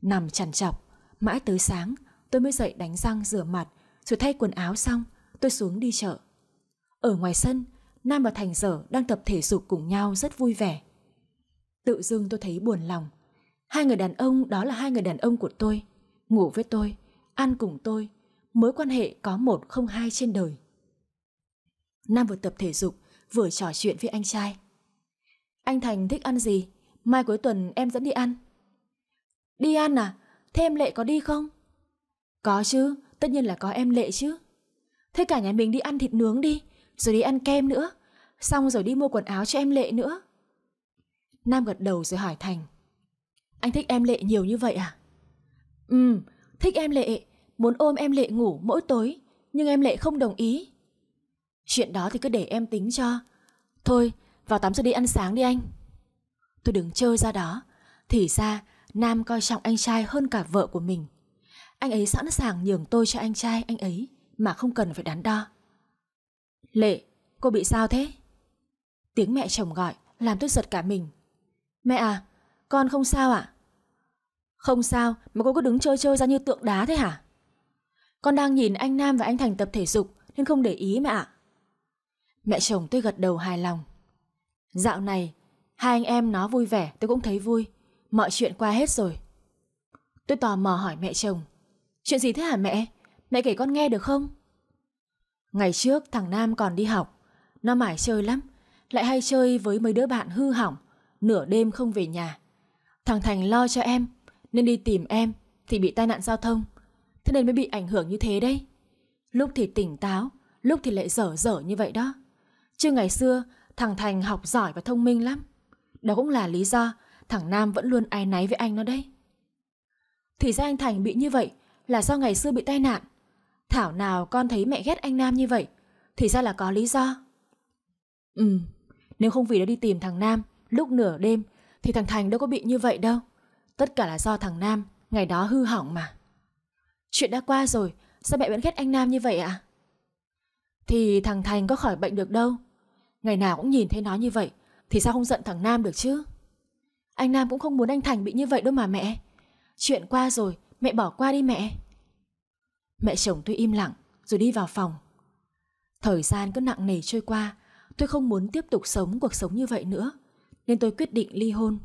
Nằm chằn chọc, mãi tới sáng tôi mới dậy đánh răng rửa mặt, rồi thay quần áo xong, tôi xuống đi chợ. Ở ngoài sân, Nam và Thành Sở đang tập thể dục cùng nhau rất vui vẻ. Tự dưng tôi thấy buồn lòng. Hai người đàn ông đó là hai người đàn ông của tôi. Ngủ với tôi, ăn cùng tôi. Mối quan hệ có một không hai trên đời. Nam vừa tập thể dục, vừa trò chuyện với anh trai. Anh Thành thích ăn gì? Mai cuối tuần em dẫn đi ăn. Đi ăn à? Thế em Lệ có đi không? Có chứ, tất nhiên là có em Lệ chứ. Thế cả nhà mình đi ăn thịt nướng đi rồi đi ăn kem nữa, xong rồi đi mua quần áo cho em Lệ nữa. Nam gật đầu rồi hỏi Thành. Anh thích em Lệ nhiều như vậy à? Ừ, thích em Lệ, muốn ôm em Lệ ngủ mỗi tối, nhưng em Lệ không đồng ý. Chuyện đó thì cứ để em tính cho. Thôi, vào tắm rồi đi ăn sáng đi anh. Tôi đừng chơi ra đó. Thì ra, Nam coi trọng anh trai hơn cả vợ của mình. Anh ấy sẵn sàng nhường tôi cho anh trai anh ấy mà không cần phải đắn đo. Lệ, cô bị sao thế? Tiếng mẹ chồng gọi làm tôi giật cả mình. Mẹ à, con không sao ạ? À? Không sao mà cô cứ đứng chơi chơi ra như tượng đá thế hả? Con đang nhìn anh Nam và anh Thành tập thể dục nên không để ý mẹ ạ. Mẹ chồng tôi gật đầu hài lòng. Dạo này, hai anh em nó vui vẻ tôi cũng thấy vui. Mọi chuyện qua hết rồi. Tôi tò mò hỏi mẹ chồng. Chuyện gì thế hả mẹ? Mẹ kể con nghe được không? Ngày trước thằng Nam còn đi học, nó mải chơi lắm, lại hay chơi với mấy đứa bạn hư hỏng, nửa đêm không về nhà. Thằng Thành lo cho em, nên đi tìm em thì bị tai nạn giao thông, thế nên mới bị ảnh hưởng như thế đấy. Lúc thì tỉnh táo, lúc thì lại dở dở như vậy đó. Chứ ngày xưa, thằng Thành học giỏi và thông minh lắm. Đó cũng là lý do thằng Nam vẫn luôn ai náy với anh nó đấy. Thì ra anh Thành bị như vậy là do ngày xưa bị tai nạn Thảo nào con thấy mẹ ghét anh Nam như vậy Thì ra là có lý do Ừ Nếu không vì đã đi tìm thằng Nam Lúc nửa đêm Thì thằng Thành đâu có bị như vậy đâu Tất cả là do thằng Nam Ngày đó hư hỏng mà Chuyện đã qua rồi Sao mẹ vẫn ghét anh Nam như vậy ạ Thì thằng Thành có khỏi bệnh được đâu Ngày nào cũng nhìn thấy nó như vậy Thì sao không giận thằng Nam được chứ Anh Nam cũng không muốn anh Thành bị như vậy đâu mà mẹ Chuyện qua rồi Mẹ bỏ qua đi mẹ Mẹ chồng tôi im lặng rồi đi vào phòng. Thời gian cứ nặng nề trôi qua, tôi không muốn tiếp tục sống cuộc sống như vậy nữa, nên tôi quyết định ly hôn.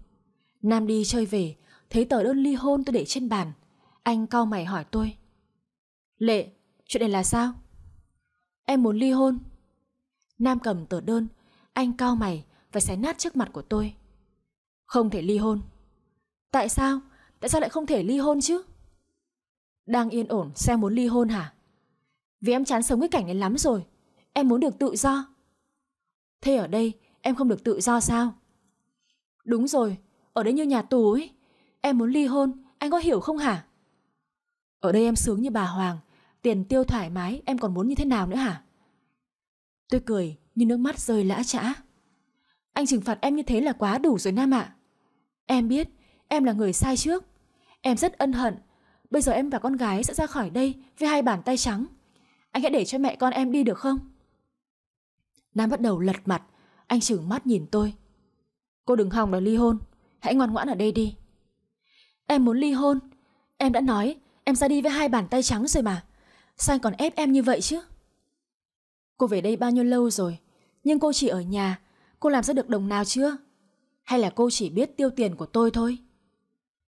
Nam đi chơi về, thấy tờ đơn ly hôn tôi để trên bàn. Anh cau mày hỏi tôi. Lệ, chuyện này là sao? Em muốn ly hôn. Nam cầm tờ đơn, anh cao mày và xé nát trước mặt của tôi. Không thể ly hôn. Tại sao? Tại sao lại không thể ly hôn chứ? Đang yên ổn sao muốn ly hôn hả? Vì em chán sống cái cảnh này lắm rồi. Em muốn được tự do. Thế ở đây em không được tự do sao? Đúng rồi, ở đây như nhà tù ấy. Em muốn ly hôn, anh có hiểu không hả? Ở đây em sướng như bà Hoàng, tiền tiêu thoải mái em còn muốn như thế nào nữa hả? Tôi cười như nước mắt rơi lã trã. Anh trừng phạt em như thế là quá đủ rồi Nam ạ. Em biết em là người sai trước. Em rất ân hận Bây giờ em và con gái sẽ ra khỏi đây với hai bàn tay trắng. Anh hãy để cho mẹ con em đi được không? Nam bắt đầu lật mặt, anh chừng mắt nhìn tôi. Cô đừng hòng là ly hôn, hãy ngoan ngoãn ở đây đi. Em muốn ly hôn, em đã nói em ra đi với hai bàn tay trắng rồi mà. Sao anh còn ép em như vậy chứ? Cô về đây bao nhiêu lâu rồi, nhưng cô chỉ ở nhà, cô làm ra được đồng nào chưa? Hay là cô chỉ biết tiêu tiền của tôi thôi?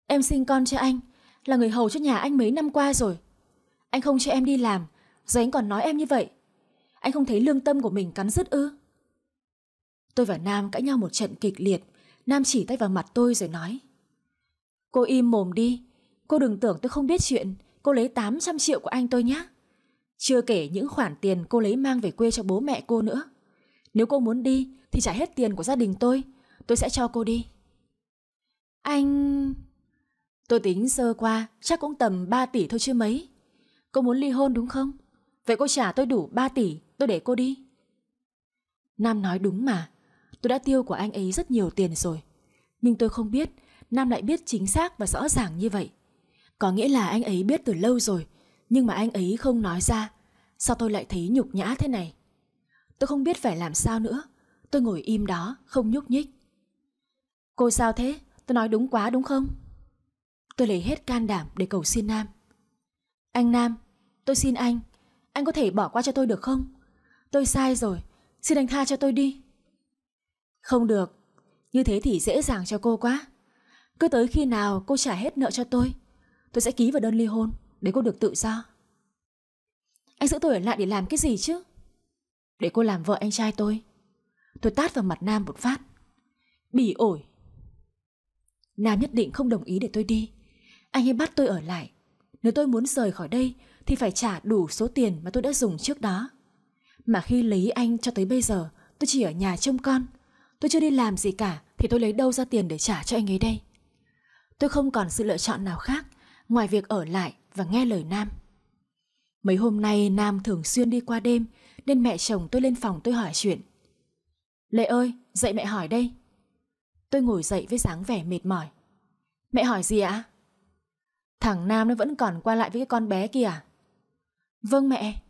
Em sinh con cho anh, là người hầu cho nhà anh mấy năm qua rồi. Anh không cho em đi làm, giờ anh còn nói em như vậy. Anh không thấy lương tâm của mình cắn rứt ư? Tôi và Nam cãi nhau một trận kịch liệt, Nam chỉ tay vào mặt tôi rồi nói. Cô im mồm đi, cô đừng tưởng tôi không biết chuyện, cô lấy 800 triệu của anh tôi nhé. Chưa kể những khoản tiền cô lấy mang về quê cho bố mẹ cô nữa. Nếu cô muốn đi thì trả hết tiền của gia đình tôi, tôi sẽ cho cô đi. Anh... Tôi tính sơ qua, chắc cũng tầm 3 tỷ thôi chứ mấy. Cô muốn ly hôn đúng không? Vậy cô trả tôi đủ 3 tỷ, tôi để cô đi. Nam nói đúng mà, tôi đã tiêu của anh ấy rất nhiều tiền rồi. Nhưng tôi không biết, Nam lại biết chính xác và rõ ràng như vậy. Có nghĩa là anh ấy biết từ lâu rồi, nhưng mà anh ấy không nói ra. Sao tôi lại thấy nhục nhã thế này? Tôi không biết phải làm sao nữa. Tôi ngồi im đó, không nhúc nhích. Cô sao thế? Tôi nói đúng quá đúng không? Tôi lấy hết can đảm để cầu xin Nam. Anh Nam, tôi xin anh, anh có thể bỏ qua cho tôi được không? Tôi sai rồi, xin anh tha cho tôi đi. Không được, như thế thì dễ dàng cho cô quá. Cứ tới khi nào cô trả hết nợ cho tôi, tôi sẽ ký vào đơn ly hôn để cô được tự do. Anh giữ tôi ở lại để làm cái gì chứ? Để cô làm vợ anh trai tôi. Tôi tát vào mặt Nam một phát. Bỉ ổi. Nam nhất định không đồng ý để tôi đi anh ấy bắt tôi ở lại. Nếu tôi muốn rời khỏi đây thì phải trả đủ số tiền mà tôi đã dùng trước đó. Mà khi lấy anh cho tới bây giờ, tôi chỉ ở nhà trông con. Tôi chưa đi làm gì cả thì tôi lấy đâu ra tiền để trả cho anh ấy đây. Tôi không còn sự lựa chọn nào khác ngoài việc ở lại và nghe lời Nam. Mấy hôm nay Nam thường xuyên đi qua đêm nên mẹ chồng tôi lên phòng tôi hỏi chuyện. Lệ ơi, dậy mẹ hỏi đây. Tôi ngồi dậy với dáng vẻ mệt mỏi. Mẹ hỏi gì ạ? Thằng Nam nó vẫn còn qua lại với cái con bé kia à? Vâng mẹ.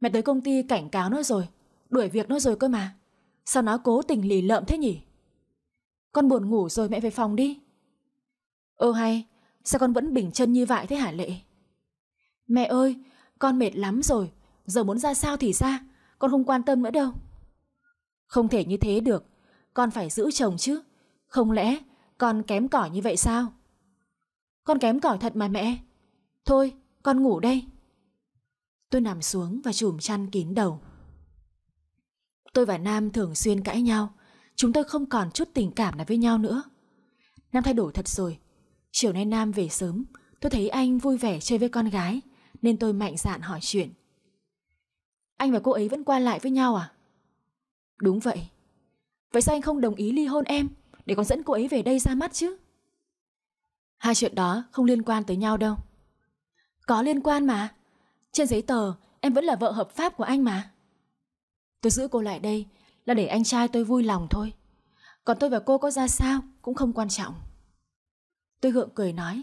Mẹ tới công ty cảnh cáo nó rồi, đuổi việc nó rồi cơ mà. Sao nó cố tình lì lợm thế nhỉ? Con buồn ngủ rồi mẹ về phòng đi. Ơ hay, sao con vẫn bình chân như vậy thế hả Lệ? Mẹ ơi, con mệt lắm rồi, giờ muốn ra sao thì ra, con không quan tâm nữa đâu. Không thể như thế được, con phải giữ chồng chứ, không lẽ con kém cỏi như vậy sao? Con kém cỏi thật mà mẹ. Thôi, con ngủ đây. Tôi nằm xuống và chùm chăn kín đầu. Tôi và Nam thường xuyên cãi nhau. Chúng tôi không còn chút tình cảm nào với nhau nữa. Nam thay đổi thật rồi. Chiều nay Nam về sớm, tôi thấy anh vui vẻ chơi với con gái, nên tôi mạnh dạn hỏi chuyện. Anh và cô ấy vẫn qua lại với nhau à? Đúng vậy. Vậy sao anh không đồng ý ly hôn em để còn dẫn cô ấy về đây ra mắt chứ? Hai chuyện đó không liên quan tới nhau đâu. Có liên quan mà. Trên giấy tờ em vẫn là vợ hợp pháp của anh mà. Tôi giữ cô lại đây là để anh trai tôi vui lòng thôi. Còn tôi và cô có ra sao cũng không quan trọng. Tôi gượng cười nói.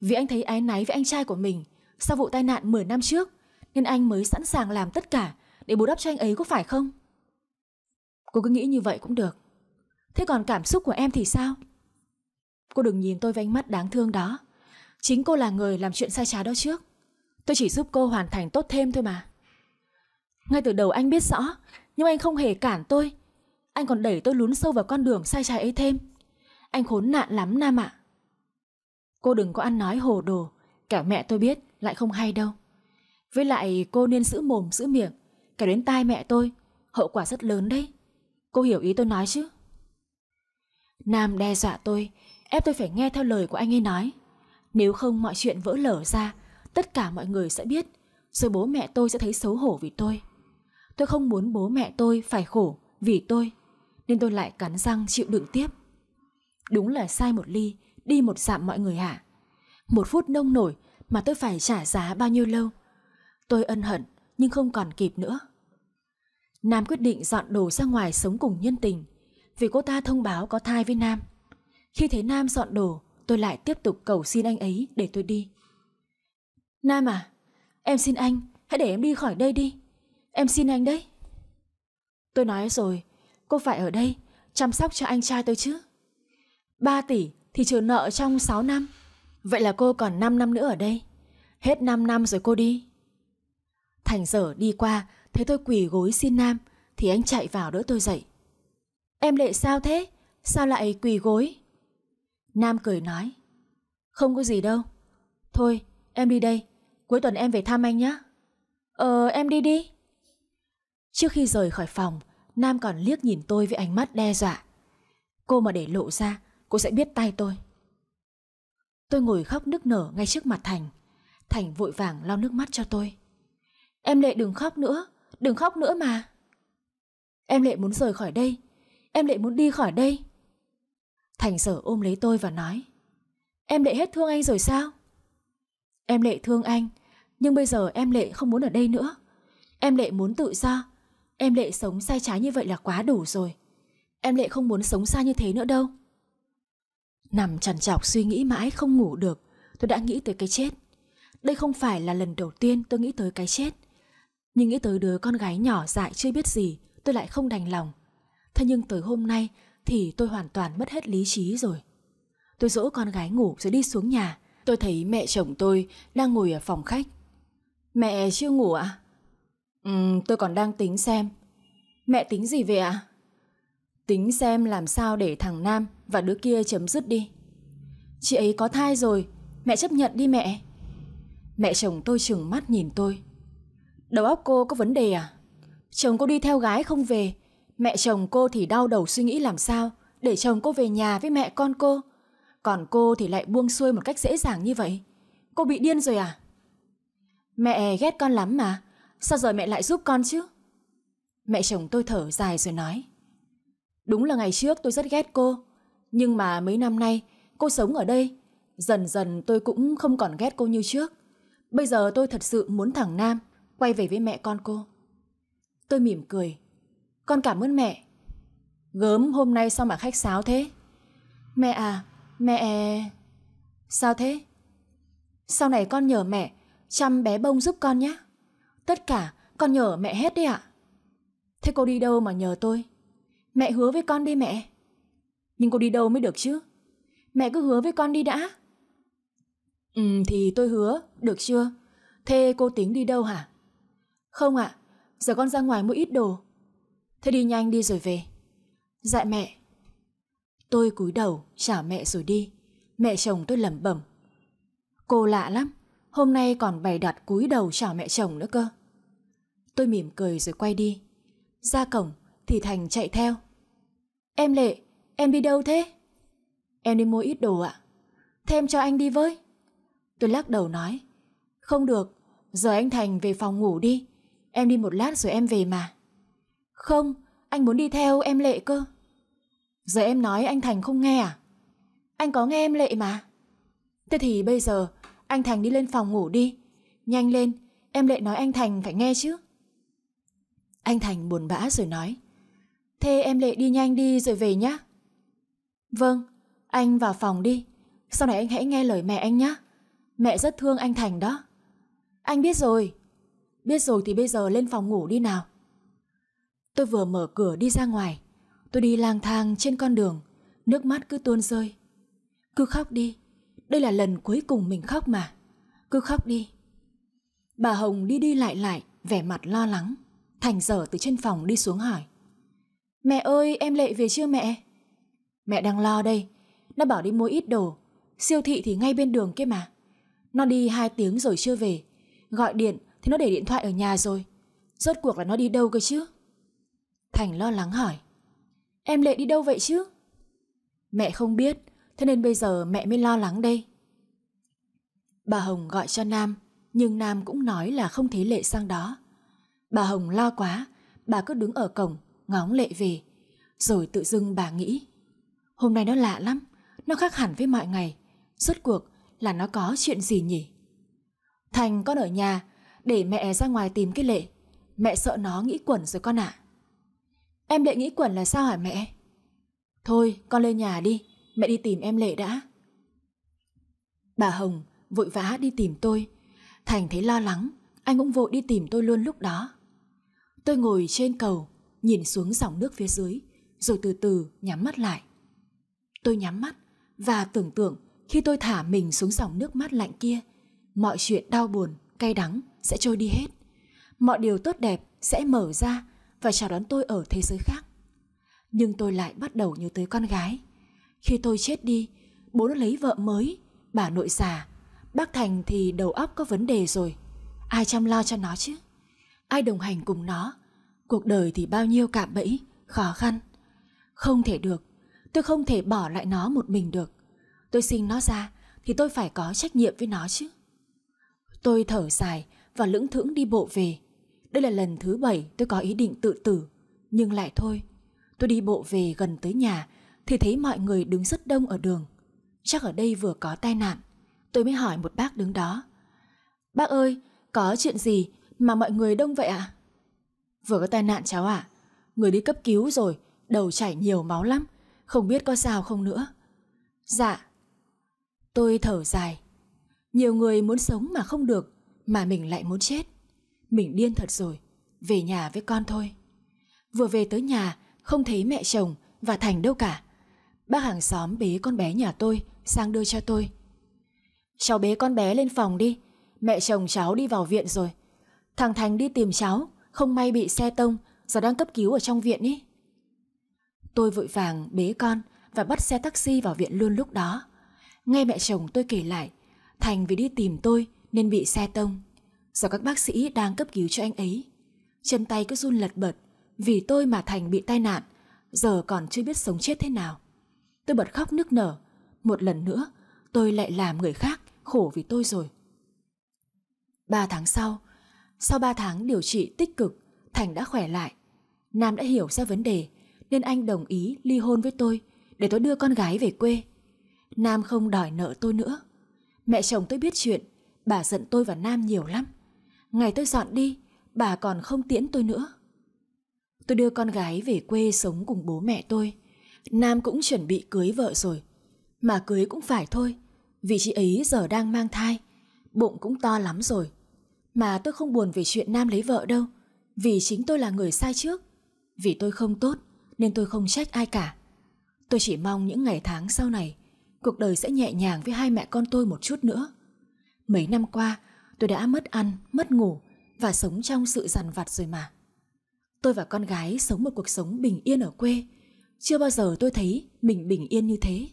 Vì anh thấy ái náy với anh trai của mình sau vụ tai nạn 10 năm trước nên anh mới sẵn sàng làm tất cả để bù đắp cho anh ấy có phải không? Cô cứ nghĩ như vậy cũng được. Thế còn cảm xúc của em thì sao? Cô đừng nhìn tôi với ánh mắt đáng thương đó Chính cô là người làm chuyện sai trái đó trước Tôi chỉ giúp cô hoàn thành tốt thêm thôi mà Ngay từ đầu anh biết rõ Nhưng anh không hề cản tôi Anh còn đẩy tôi lún sâu vào con đường sai trái ấy thêm Anh khốn nạn lắm Nam ạ Cô đừng có ăn nói hồ đồ cả mẹ tôi biết lại không hay đâu Với lại cô nên giữ mồm giữ miệng cả đến tai mẹ tôi Hậu quả rất lớn đấy Cô hiểu ý tôi nói chứ Nam đe dọa tôi ép tôi phải nghe theo lời của anh ấy nói. Nếu không mọi chuyện vỡ lở ra, tất cả mọi người sẽ biết, rồi bố mẹ tôi sẽ thấy xấu hổ vì tôi. Tôi không muốn bố mẹ tôi phải khổ vì tôi, nên tôi lại cắn răng chịu đựng tiếp. Đúng là sai một ly, đi một dặm mọi người hả? Một phút nông nổi mà tôi phải trả giá bao nhiêu lâu? Tôi ân hận nhưng không còn kịp nữa. Nam quyết định dọn đồ ra ngoài sống cùng nhân tình vì cô ta thông báo có thai với Nam. Khi thấy Nam dọn đồ, tôi lại tiếp tục cầu xin anh ấy để tôi đi. Nam à, em xin anh, hãy để em đi khỏi đây đi. Em xin anh đấy. Tôi nói rồi, cô phải ở đây, chăm sóc cho anh trai tôi chứ. 3 tỷ thì trừ nợ trong 6 năm. Vậy là cô còn 5 năm nữa ở đây. Hết 5 năm rồi cô đi. Thành dở đi qua, thấy tôi quỳ gối xin Nam, thì anh chạy vào đỡ tôi dậy. Em lệ sao thế? Sao lại quỳ gối? Nam cười nói Không có gì đâu Thôi em đi đây Cuối tuần em về thăm anh nhé Ờ em đi đi Trước khi rời khỏi phòng Nam còn liếc nhìn tôi với ánh mắt đe dọa Cô mà để lộ ra Cô sẽ biết tay tôi Tôi ngồi khóc nức nở ngay trước mặt Thành Thành vội vàng lau nước mắt cho tôi Em Lệ đừng khóc nữa Đừng khóc nữa mà Em Lệ muốn rời khỏi đây Em Lệ muốn đi khỏi đây Thành sở ôm lấy tôi và nói Em lệ hết thương anh rồi sao? Em lệ thương anh Nhưng bây giờ em lệ không muốn ở đây nữa Em lệ muốn tự do Em lệ sống sai trái như vậy là quá đủ rồi Em lệ không muốn sống xa như thế nữa đâu Nằm trằn trọc suy nghĩ mãi không ngủ được Tôi đã nghĩ tới cái chết Đây không phải là lần đầu tiên tôi nghĩ tới cái chết Nhưng nghĩ tới đứa con gái nhỏ dại chưa biết gì Tôi lại không đành lòng Thế nhưng tới hôm nay thì tôi hoàn toàn mất hết lý trí rồi. Tôi dỗ con gái ngủ rồi đi xuống nhà. Tôi thấy mẹ chồng tôi đang ngồi ở phòng khách. Mẹ chưa ngủ ạ? À? Ừ, tôi còn đang tính xem. Mẹ tính gì về ạ? À? Tính xem làm sao để thằng Nam và đứa kia chấm dứt đi. Chị ấy có thai rồi, mẹ chấp nhận đi mẹ. Mẹ chồng tôi trừng mắt nhìn tôi. Đầu óc cô có vấn đề à? Chồng cô đi theo gái không về Mẹ chồng cô thì đau đầu suy nghĩ làm sao để chồng cô về nhà với mẹ con cô. Còn cô thì lại buông xuôi một cách dễ dàng như vậy. Cô bị điên rồi à? Mẹ ghét con lắm mà. Sao giờ mẹ lại giúp con chứ? Mẹ chồng tôi thở dài rồi nói. Đúng là ngày trước tôi rất ghét cô. Nhưng mà mấy năm nay cô sống ở đây. Dần dần tôi cũng không còn ghét cô như trước. Bây giờ tôi thật sự muốn thẳng Nam quay về với mẹ con cô. Tôi mỉm cười, con cảm ơn mẹ. Gớm hôm nay sao mà khách sáo thế? Mẹ à, mẹ... Sao thế? Sau này con nhờ mẹ, chăm bé bông giúp con nhé. Tất cả con nhờ mẹ hết đi ạ. Thế cô đi đâu mà nhờ tôi? Mẹ hứa với con đi mẹ. Nhưng cô đi đâu mới được chứ? Mẹ cứ hứa với con đi đã. Ừ thì tôi hứa, được chưa? Thế cô tính đi đâu hả? Không ạ, giờ con ra ngoài mua ít đồ, Thế đi nhanh đi rồi về Dạ mẹ Tôi cúi đầu chào mẹ rồi đi Mẹ chồng tôi lẩm bẩm Cô lạ lắm Hôm nay còn bày đặt cúi đầu chào mẹ chồng nữa cơ Tôi mỉm cười rồi quay đi Ra cổng thì Thành chạy theo Em Lệ Em đi đâu thế Em đi mua ít đồ ạ Thêm cho anh đi với Tôi lắc đầu nói Không được Giờ anh Thành về phòng ngủ đi Em đi một lát rồi em về mà không, anh muốn đi theo em Lệ cơ. Giờ em nói anh Thành không nghe à? Anh có nghe em Lệ mà. Thế thì bây giờ anh Thành đi lên phòng ngủ đi. Nhanh lên, em Lệ nói anh Thành phải nghe chứ. Anh Thành buồn bã rồi nói. Thế em Lệ đi nhanh đi rồi về nhá. Vâng, anh vào phòng đi. Sau này anh hãy nghe lời mẹ anh nhá. Mẹ rất thương anh Thành đó. Anh biết rồi. Biết rồi thì bây giờ lên phòng ngủ đi nào. Tôi vừa mở cửa đi ra ngoài Tôi đi lang thang trên con đường Nước mắt cứ tuôn rơi Cứ khóc đi Đây là lần cuối cùng mình khóc mà Cứ khóc đi Bà Hồng đi đi lại lại Vẻ mặt lo lắng Thành dở từ trên phòng đi xuống hỏi Mẹ ơi em lệ về chưa mẹ Mẹ đang lo đây Nó bảo đi mua ít đồ Siêu thị thì ngay bên đường kia mà Nó đi 2 tiếng rồi chưa về Gọi điện thì nó để điện thoại ở nhà rồi Rốt cuộc là nó đi đâu cơ chứ Thành lo lắng hỏi Em Lệ đi đâu vậy chứ? Mẹ không biết Thế nên bây giờ mẹ mới lo lắng đây Bà Hồng gọi cho Nam Nhưng Nam cũng nói là không thấy Lệ sang đó Bà Hồng lo quá Bà cứ đứng ở cổng Ngóng Lệ về Rồi tự dưng bà nghĩ Hôm nay nó lạ lắm Nó khác hẳn với mọi ngày Rốt cuộc là nó có chuyện gì nhỉ? Thành con ở nhà Để mẹ ra ngoài tìm cái Lệ Mẹ sợ nó nghĩ quẩn rồi con ạ à. Em Lệ nghĩ quẩn là sao hả mẹ? Thôi, con lên nhà đi, mẹ đi tìm em Lệ đã. Bà Hồng vội vã đi tìm tôi. Thành thấy lo lắng, anh cũng vội đi tìm tôi luôn lúc đó. Tôi ngồi trên cầu, nhìn xuống dòng nước phía dưới, rồi từ từ nhắm mắt lại. Tôi nhắm mắt và tưởng tượng khi tôi thả mình xuống dòng nước mát lạnh kia, mọi chuyện đau buồn, cay đắng sẽ trôi đi hết. Mọi điều tốt đẹp sẽ mở ra và chào đón tôi ở thế giới khác. Nhưng tôi lại bắt đầu nhớ tới con gái. Khi tôi chết đi, bố nó lấy vợ mới, bà nội già. Bác Thành thì đầu óc có vấn đề rồi. Ai chăm lo cho nó chứ? Ai đồng hành cùng nó? Cuộc đời thì bao nhiêu cạm bẫy, khó khăn. Không thể được, tôi không thể bỏ lại nó một mình được. Tôi sinh nó ra thì tôi phải có trách nhiệm với nó chứ. Tôi thở dài và lững thững đi bộ về. Đây là lần thứ bảy tôi có ý định tự tử, nhưng lại thôi. Tôi đi bộ về gần tới nhà thì thấy mọi người đứng rất đông ở đường. Chắc ở đây vừa có tai nạn. Tôi mới hỏi một bác đứng đó. Bác ơi, có chuyện gì mà mọi người đông vậy ạ? Vừa có tai nạn cháu ạ. Người đi cấp cứu rồi, đầu chảy nhiều máu lắm. Không biết có sao không nữa. Dạ. Tôi thở dài. Nhiều người muốn sống mà không được, mà mình lại muốn chết mình điên thật rồi, về nhà với con thôi. Vừa về tới nhà, không thấy mẹ chồng và Thành đâu cả. Bác hàng xóm bế con bé nhà tôi sang đưa cho tôi. Cháu bế con bé lên phòng đi, mẹ chồng cháu đi vào viện rồi. Thằng Thành đi tìm cháu, không may bị xe tông, giờ đang cấp cứu ở trong viện ý. Tôi vội vàng bế con và bắt xe taxi vào viện luôn lúc đó. Nghe mẹ chồng tôi kể lại, Thành vì đi tìm tôi nên bị xe tông do các bác sĩ đang cấp cứu cho anh ấy. Chân tay cứ run lật bật vì tôi mà Thành bị tai nạn, giờ còn chưa biết sống chết thế nào. Tôi bật khóc nức nở, một lần nữa tôi lại làm người khác khổ vì tôi rồi. Ba tháng sau, sau ba tháng điều trị tích cực, Thành đã khỏe lại. Nam đã hiểu ra vấn đề nên anh đồng ý ly hôn với tôi để tôi đưa con gái về quê. Nam không đòi nợ tôi nữa. Mẹ chồng tôi biết chuyện, bà giận tôi và Nam nhiều lắm. Ngày tôi dọn đi, bà còn không tiễn tôi nữa. Tôi đưa con gái về quê sống cùng bố mẹ tôi. Nam cũng chuẩn bị cưới vợ rồi. Mà cưới cũng phải thôi, vì chị ấy giờ đang mang thai. Bụng cũng to lắm rồi. Mà tôi không buồn về chuyện Nam lấy vợ đâu, vì chính tôi là người sai trước. Vì tôi không tốt, nên tôi không trách ai cả. Tôi chỉ mong những ngày tháng sau này, cuộc đời sẽ nhẹ nhàng với hai mẹ con tôi một chút nữa. Mấy năm qua, tôi đã mất ăn, mất ngủ và sống trong sự dằn vặt rồi mà. Tôi và con gái sống một cuộc sống bình yên ở quê. Chưa bao giờ tôi thấy mình bình yên như thế.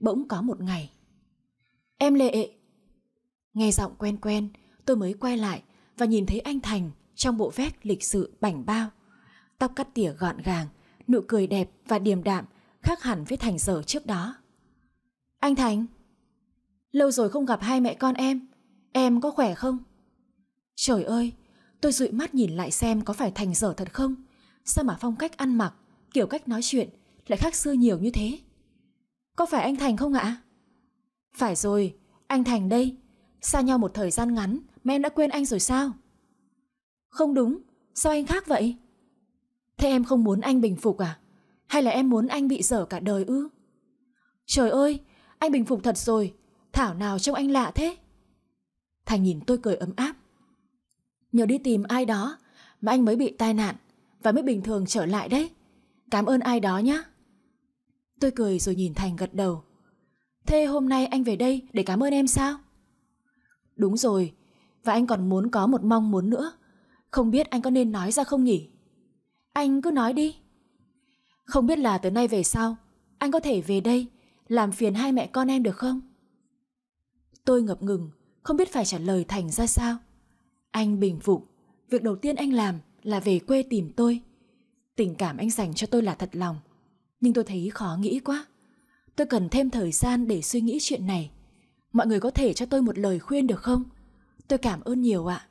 Bỗng có một ngày. Em Lệ! Nghe giọng quen quen, tôi mới quay lại và nhìn thấy anh Thành trong bộ vest lịch sự bảnh bao. Tóc cắt tỉa gọn gàng, nụ cười đẹp và điềm đạm khác hẳn với Thành giờ trước đó. Anh Thành! Lâu rồi không gặp hai mẹ con em. Em có khỏe không? Trời ơi, tôi dụi mắt nhìn lại xem có phải thành dở thật không? Sao mà phong cách ăn mặc, kiểu cách nói chuyện lại khác xưa nhiều như thế? Có phải anh Thành không ạ? Phải rồi, anh Thành đây. Xa nhau một thời gian ngắn mà em đã quên anh rồi sao? Không đúng, sao anh khác vậy? Thế em không muốn anh bình phục à? Hay là em muốn anh bị dở cả đời ư? Trời ơi, anh bình phục thật rồi, thảo nào trông anh lạ thế? Thành nhìn tôi cười ấm áp. Nhờ đi tìm ai đó mà anh mới bị tai nạn và mới bình thường trở lại đấy. Cảm ơn ai đó nhé. Tôi cười rồi nhìn Thành gật đầu. Thế hôm nay anh về đây để cảm ơn em sao? Đúng rồi, và anh còn muốn có một mong muốn nữa. Không biết anh có nên nói ra không nhỉ? Anh cứ nói đi. Không biết là từ nay về sau, anh có thể về đây làm phiền hai mẹ con em được không? Tôi ngập ngừng, không biết phải trả lời Thành ra sao. Anh bình phục, việc đầu tiên anh làm là về quê tìm tôi. Tình cảm anh dành cho tôi là thật lòng, nhưng tôi thấy khó nghĩ quá. Tôi cần thêm thời gian để suy nghĩ chuyện này. Mọi người có thể cho tôi một lời khuyên được không? Tôi cảm ơn nhiều ạ.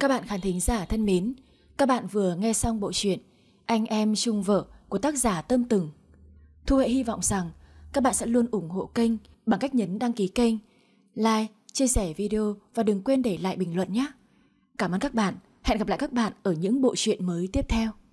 Các bạn khán thính giả thân mến, các bạn vừa nghe xong bộ truyện Anh em chung vợ của tác giả Tâm Từng. Thu Hệ hy vọng rằng các bạn sẽ luôn ủng hộ kênh bằng cách nhấn đăng ký kênh like, chia sẻ video và đừng quên để lại bình luận nhé. Cảm ơn các bạn. Hẹn gặp lại các bạn ở những bộ truyện mới tiếp theo.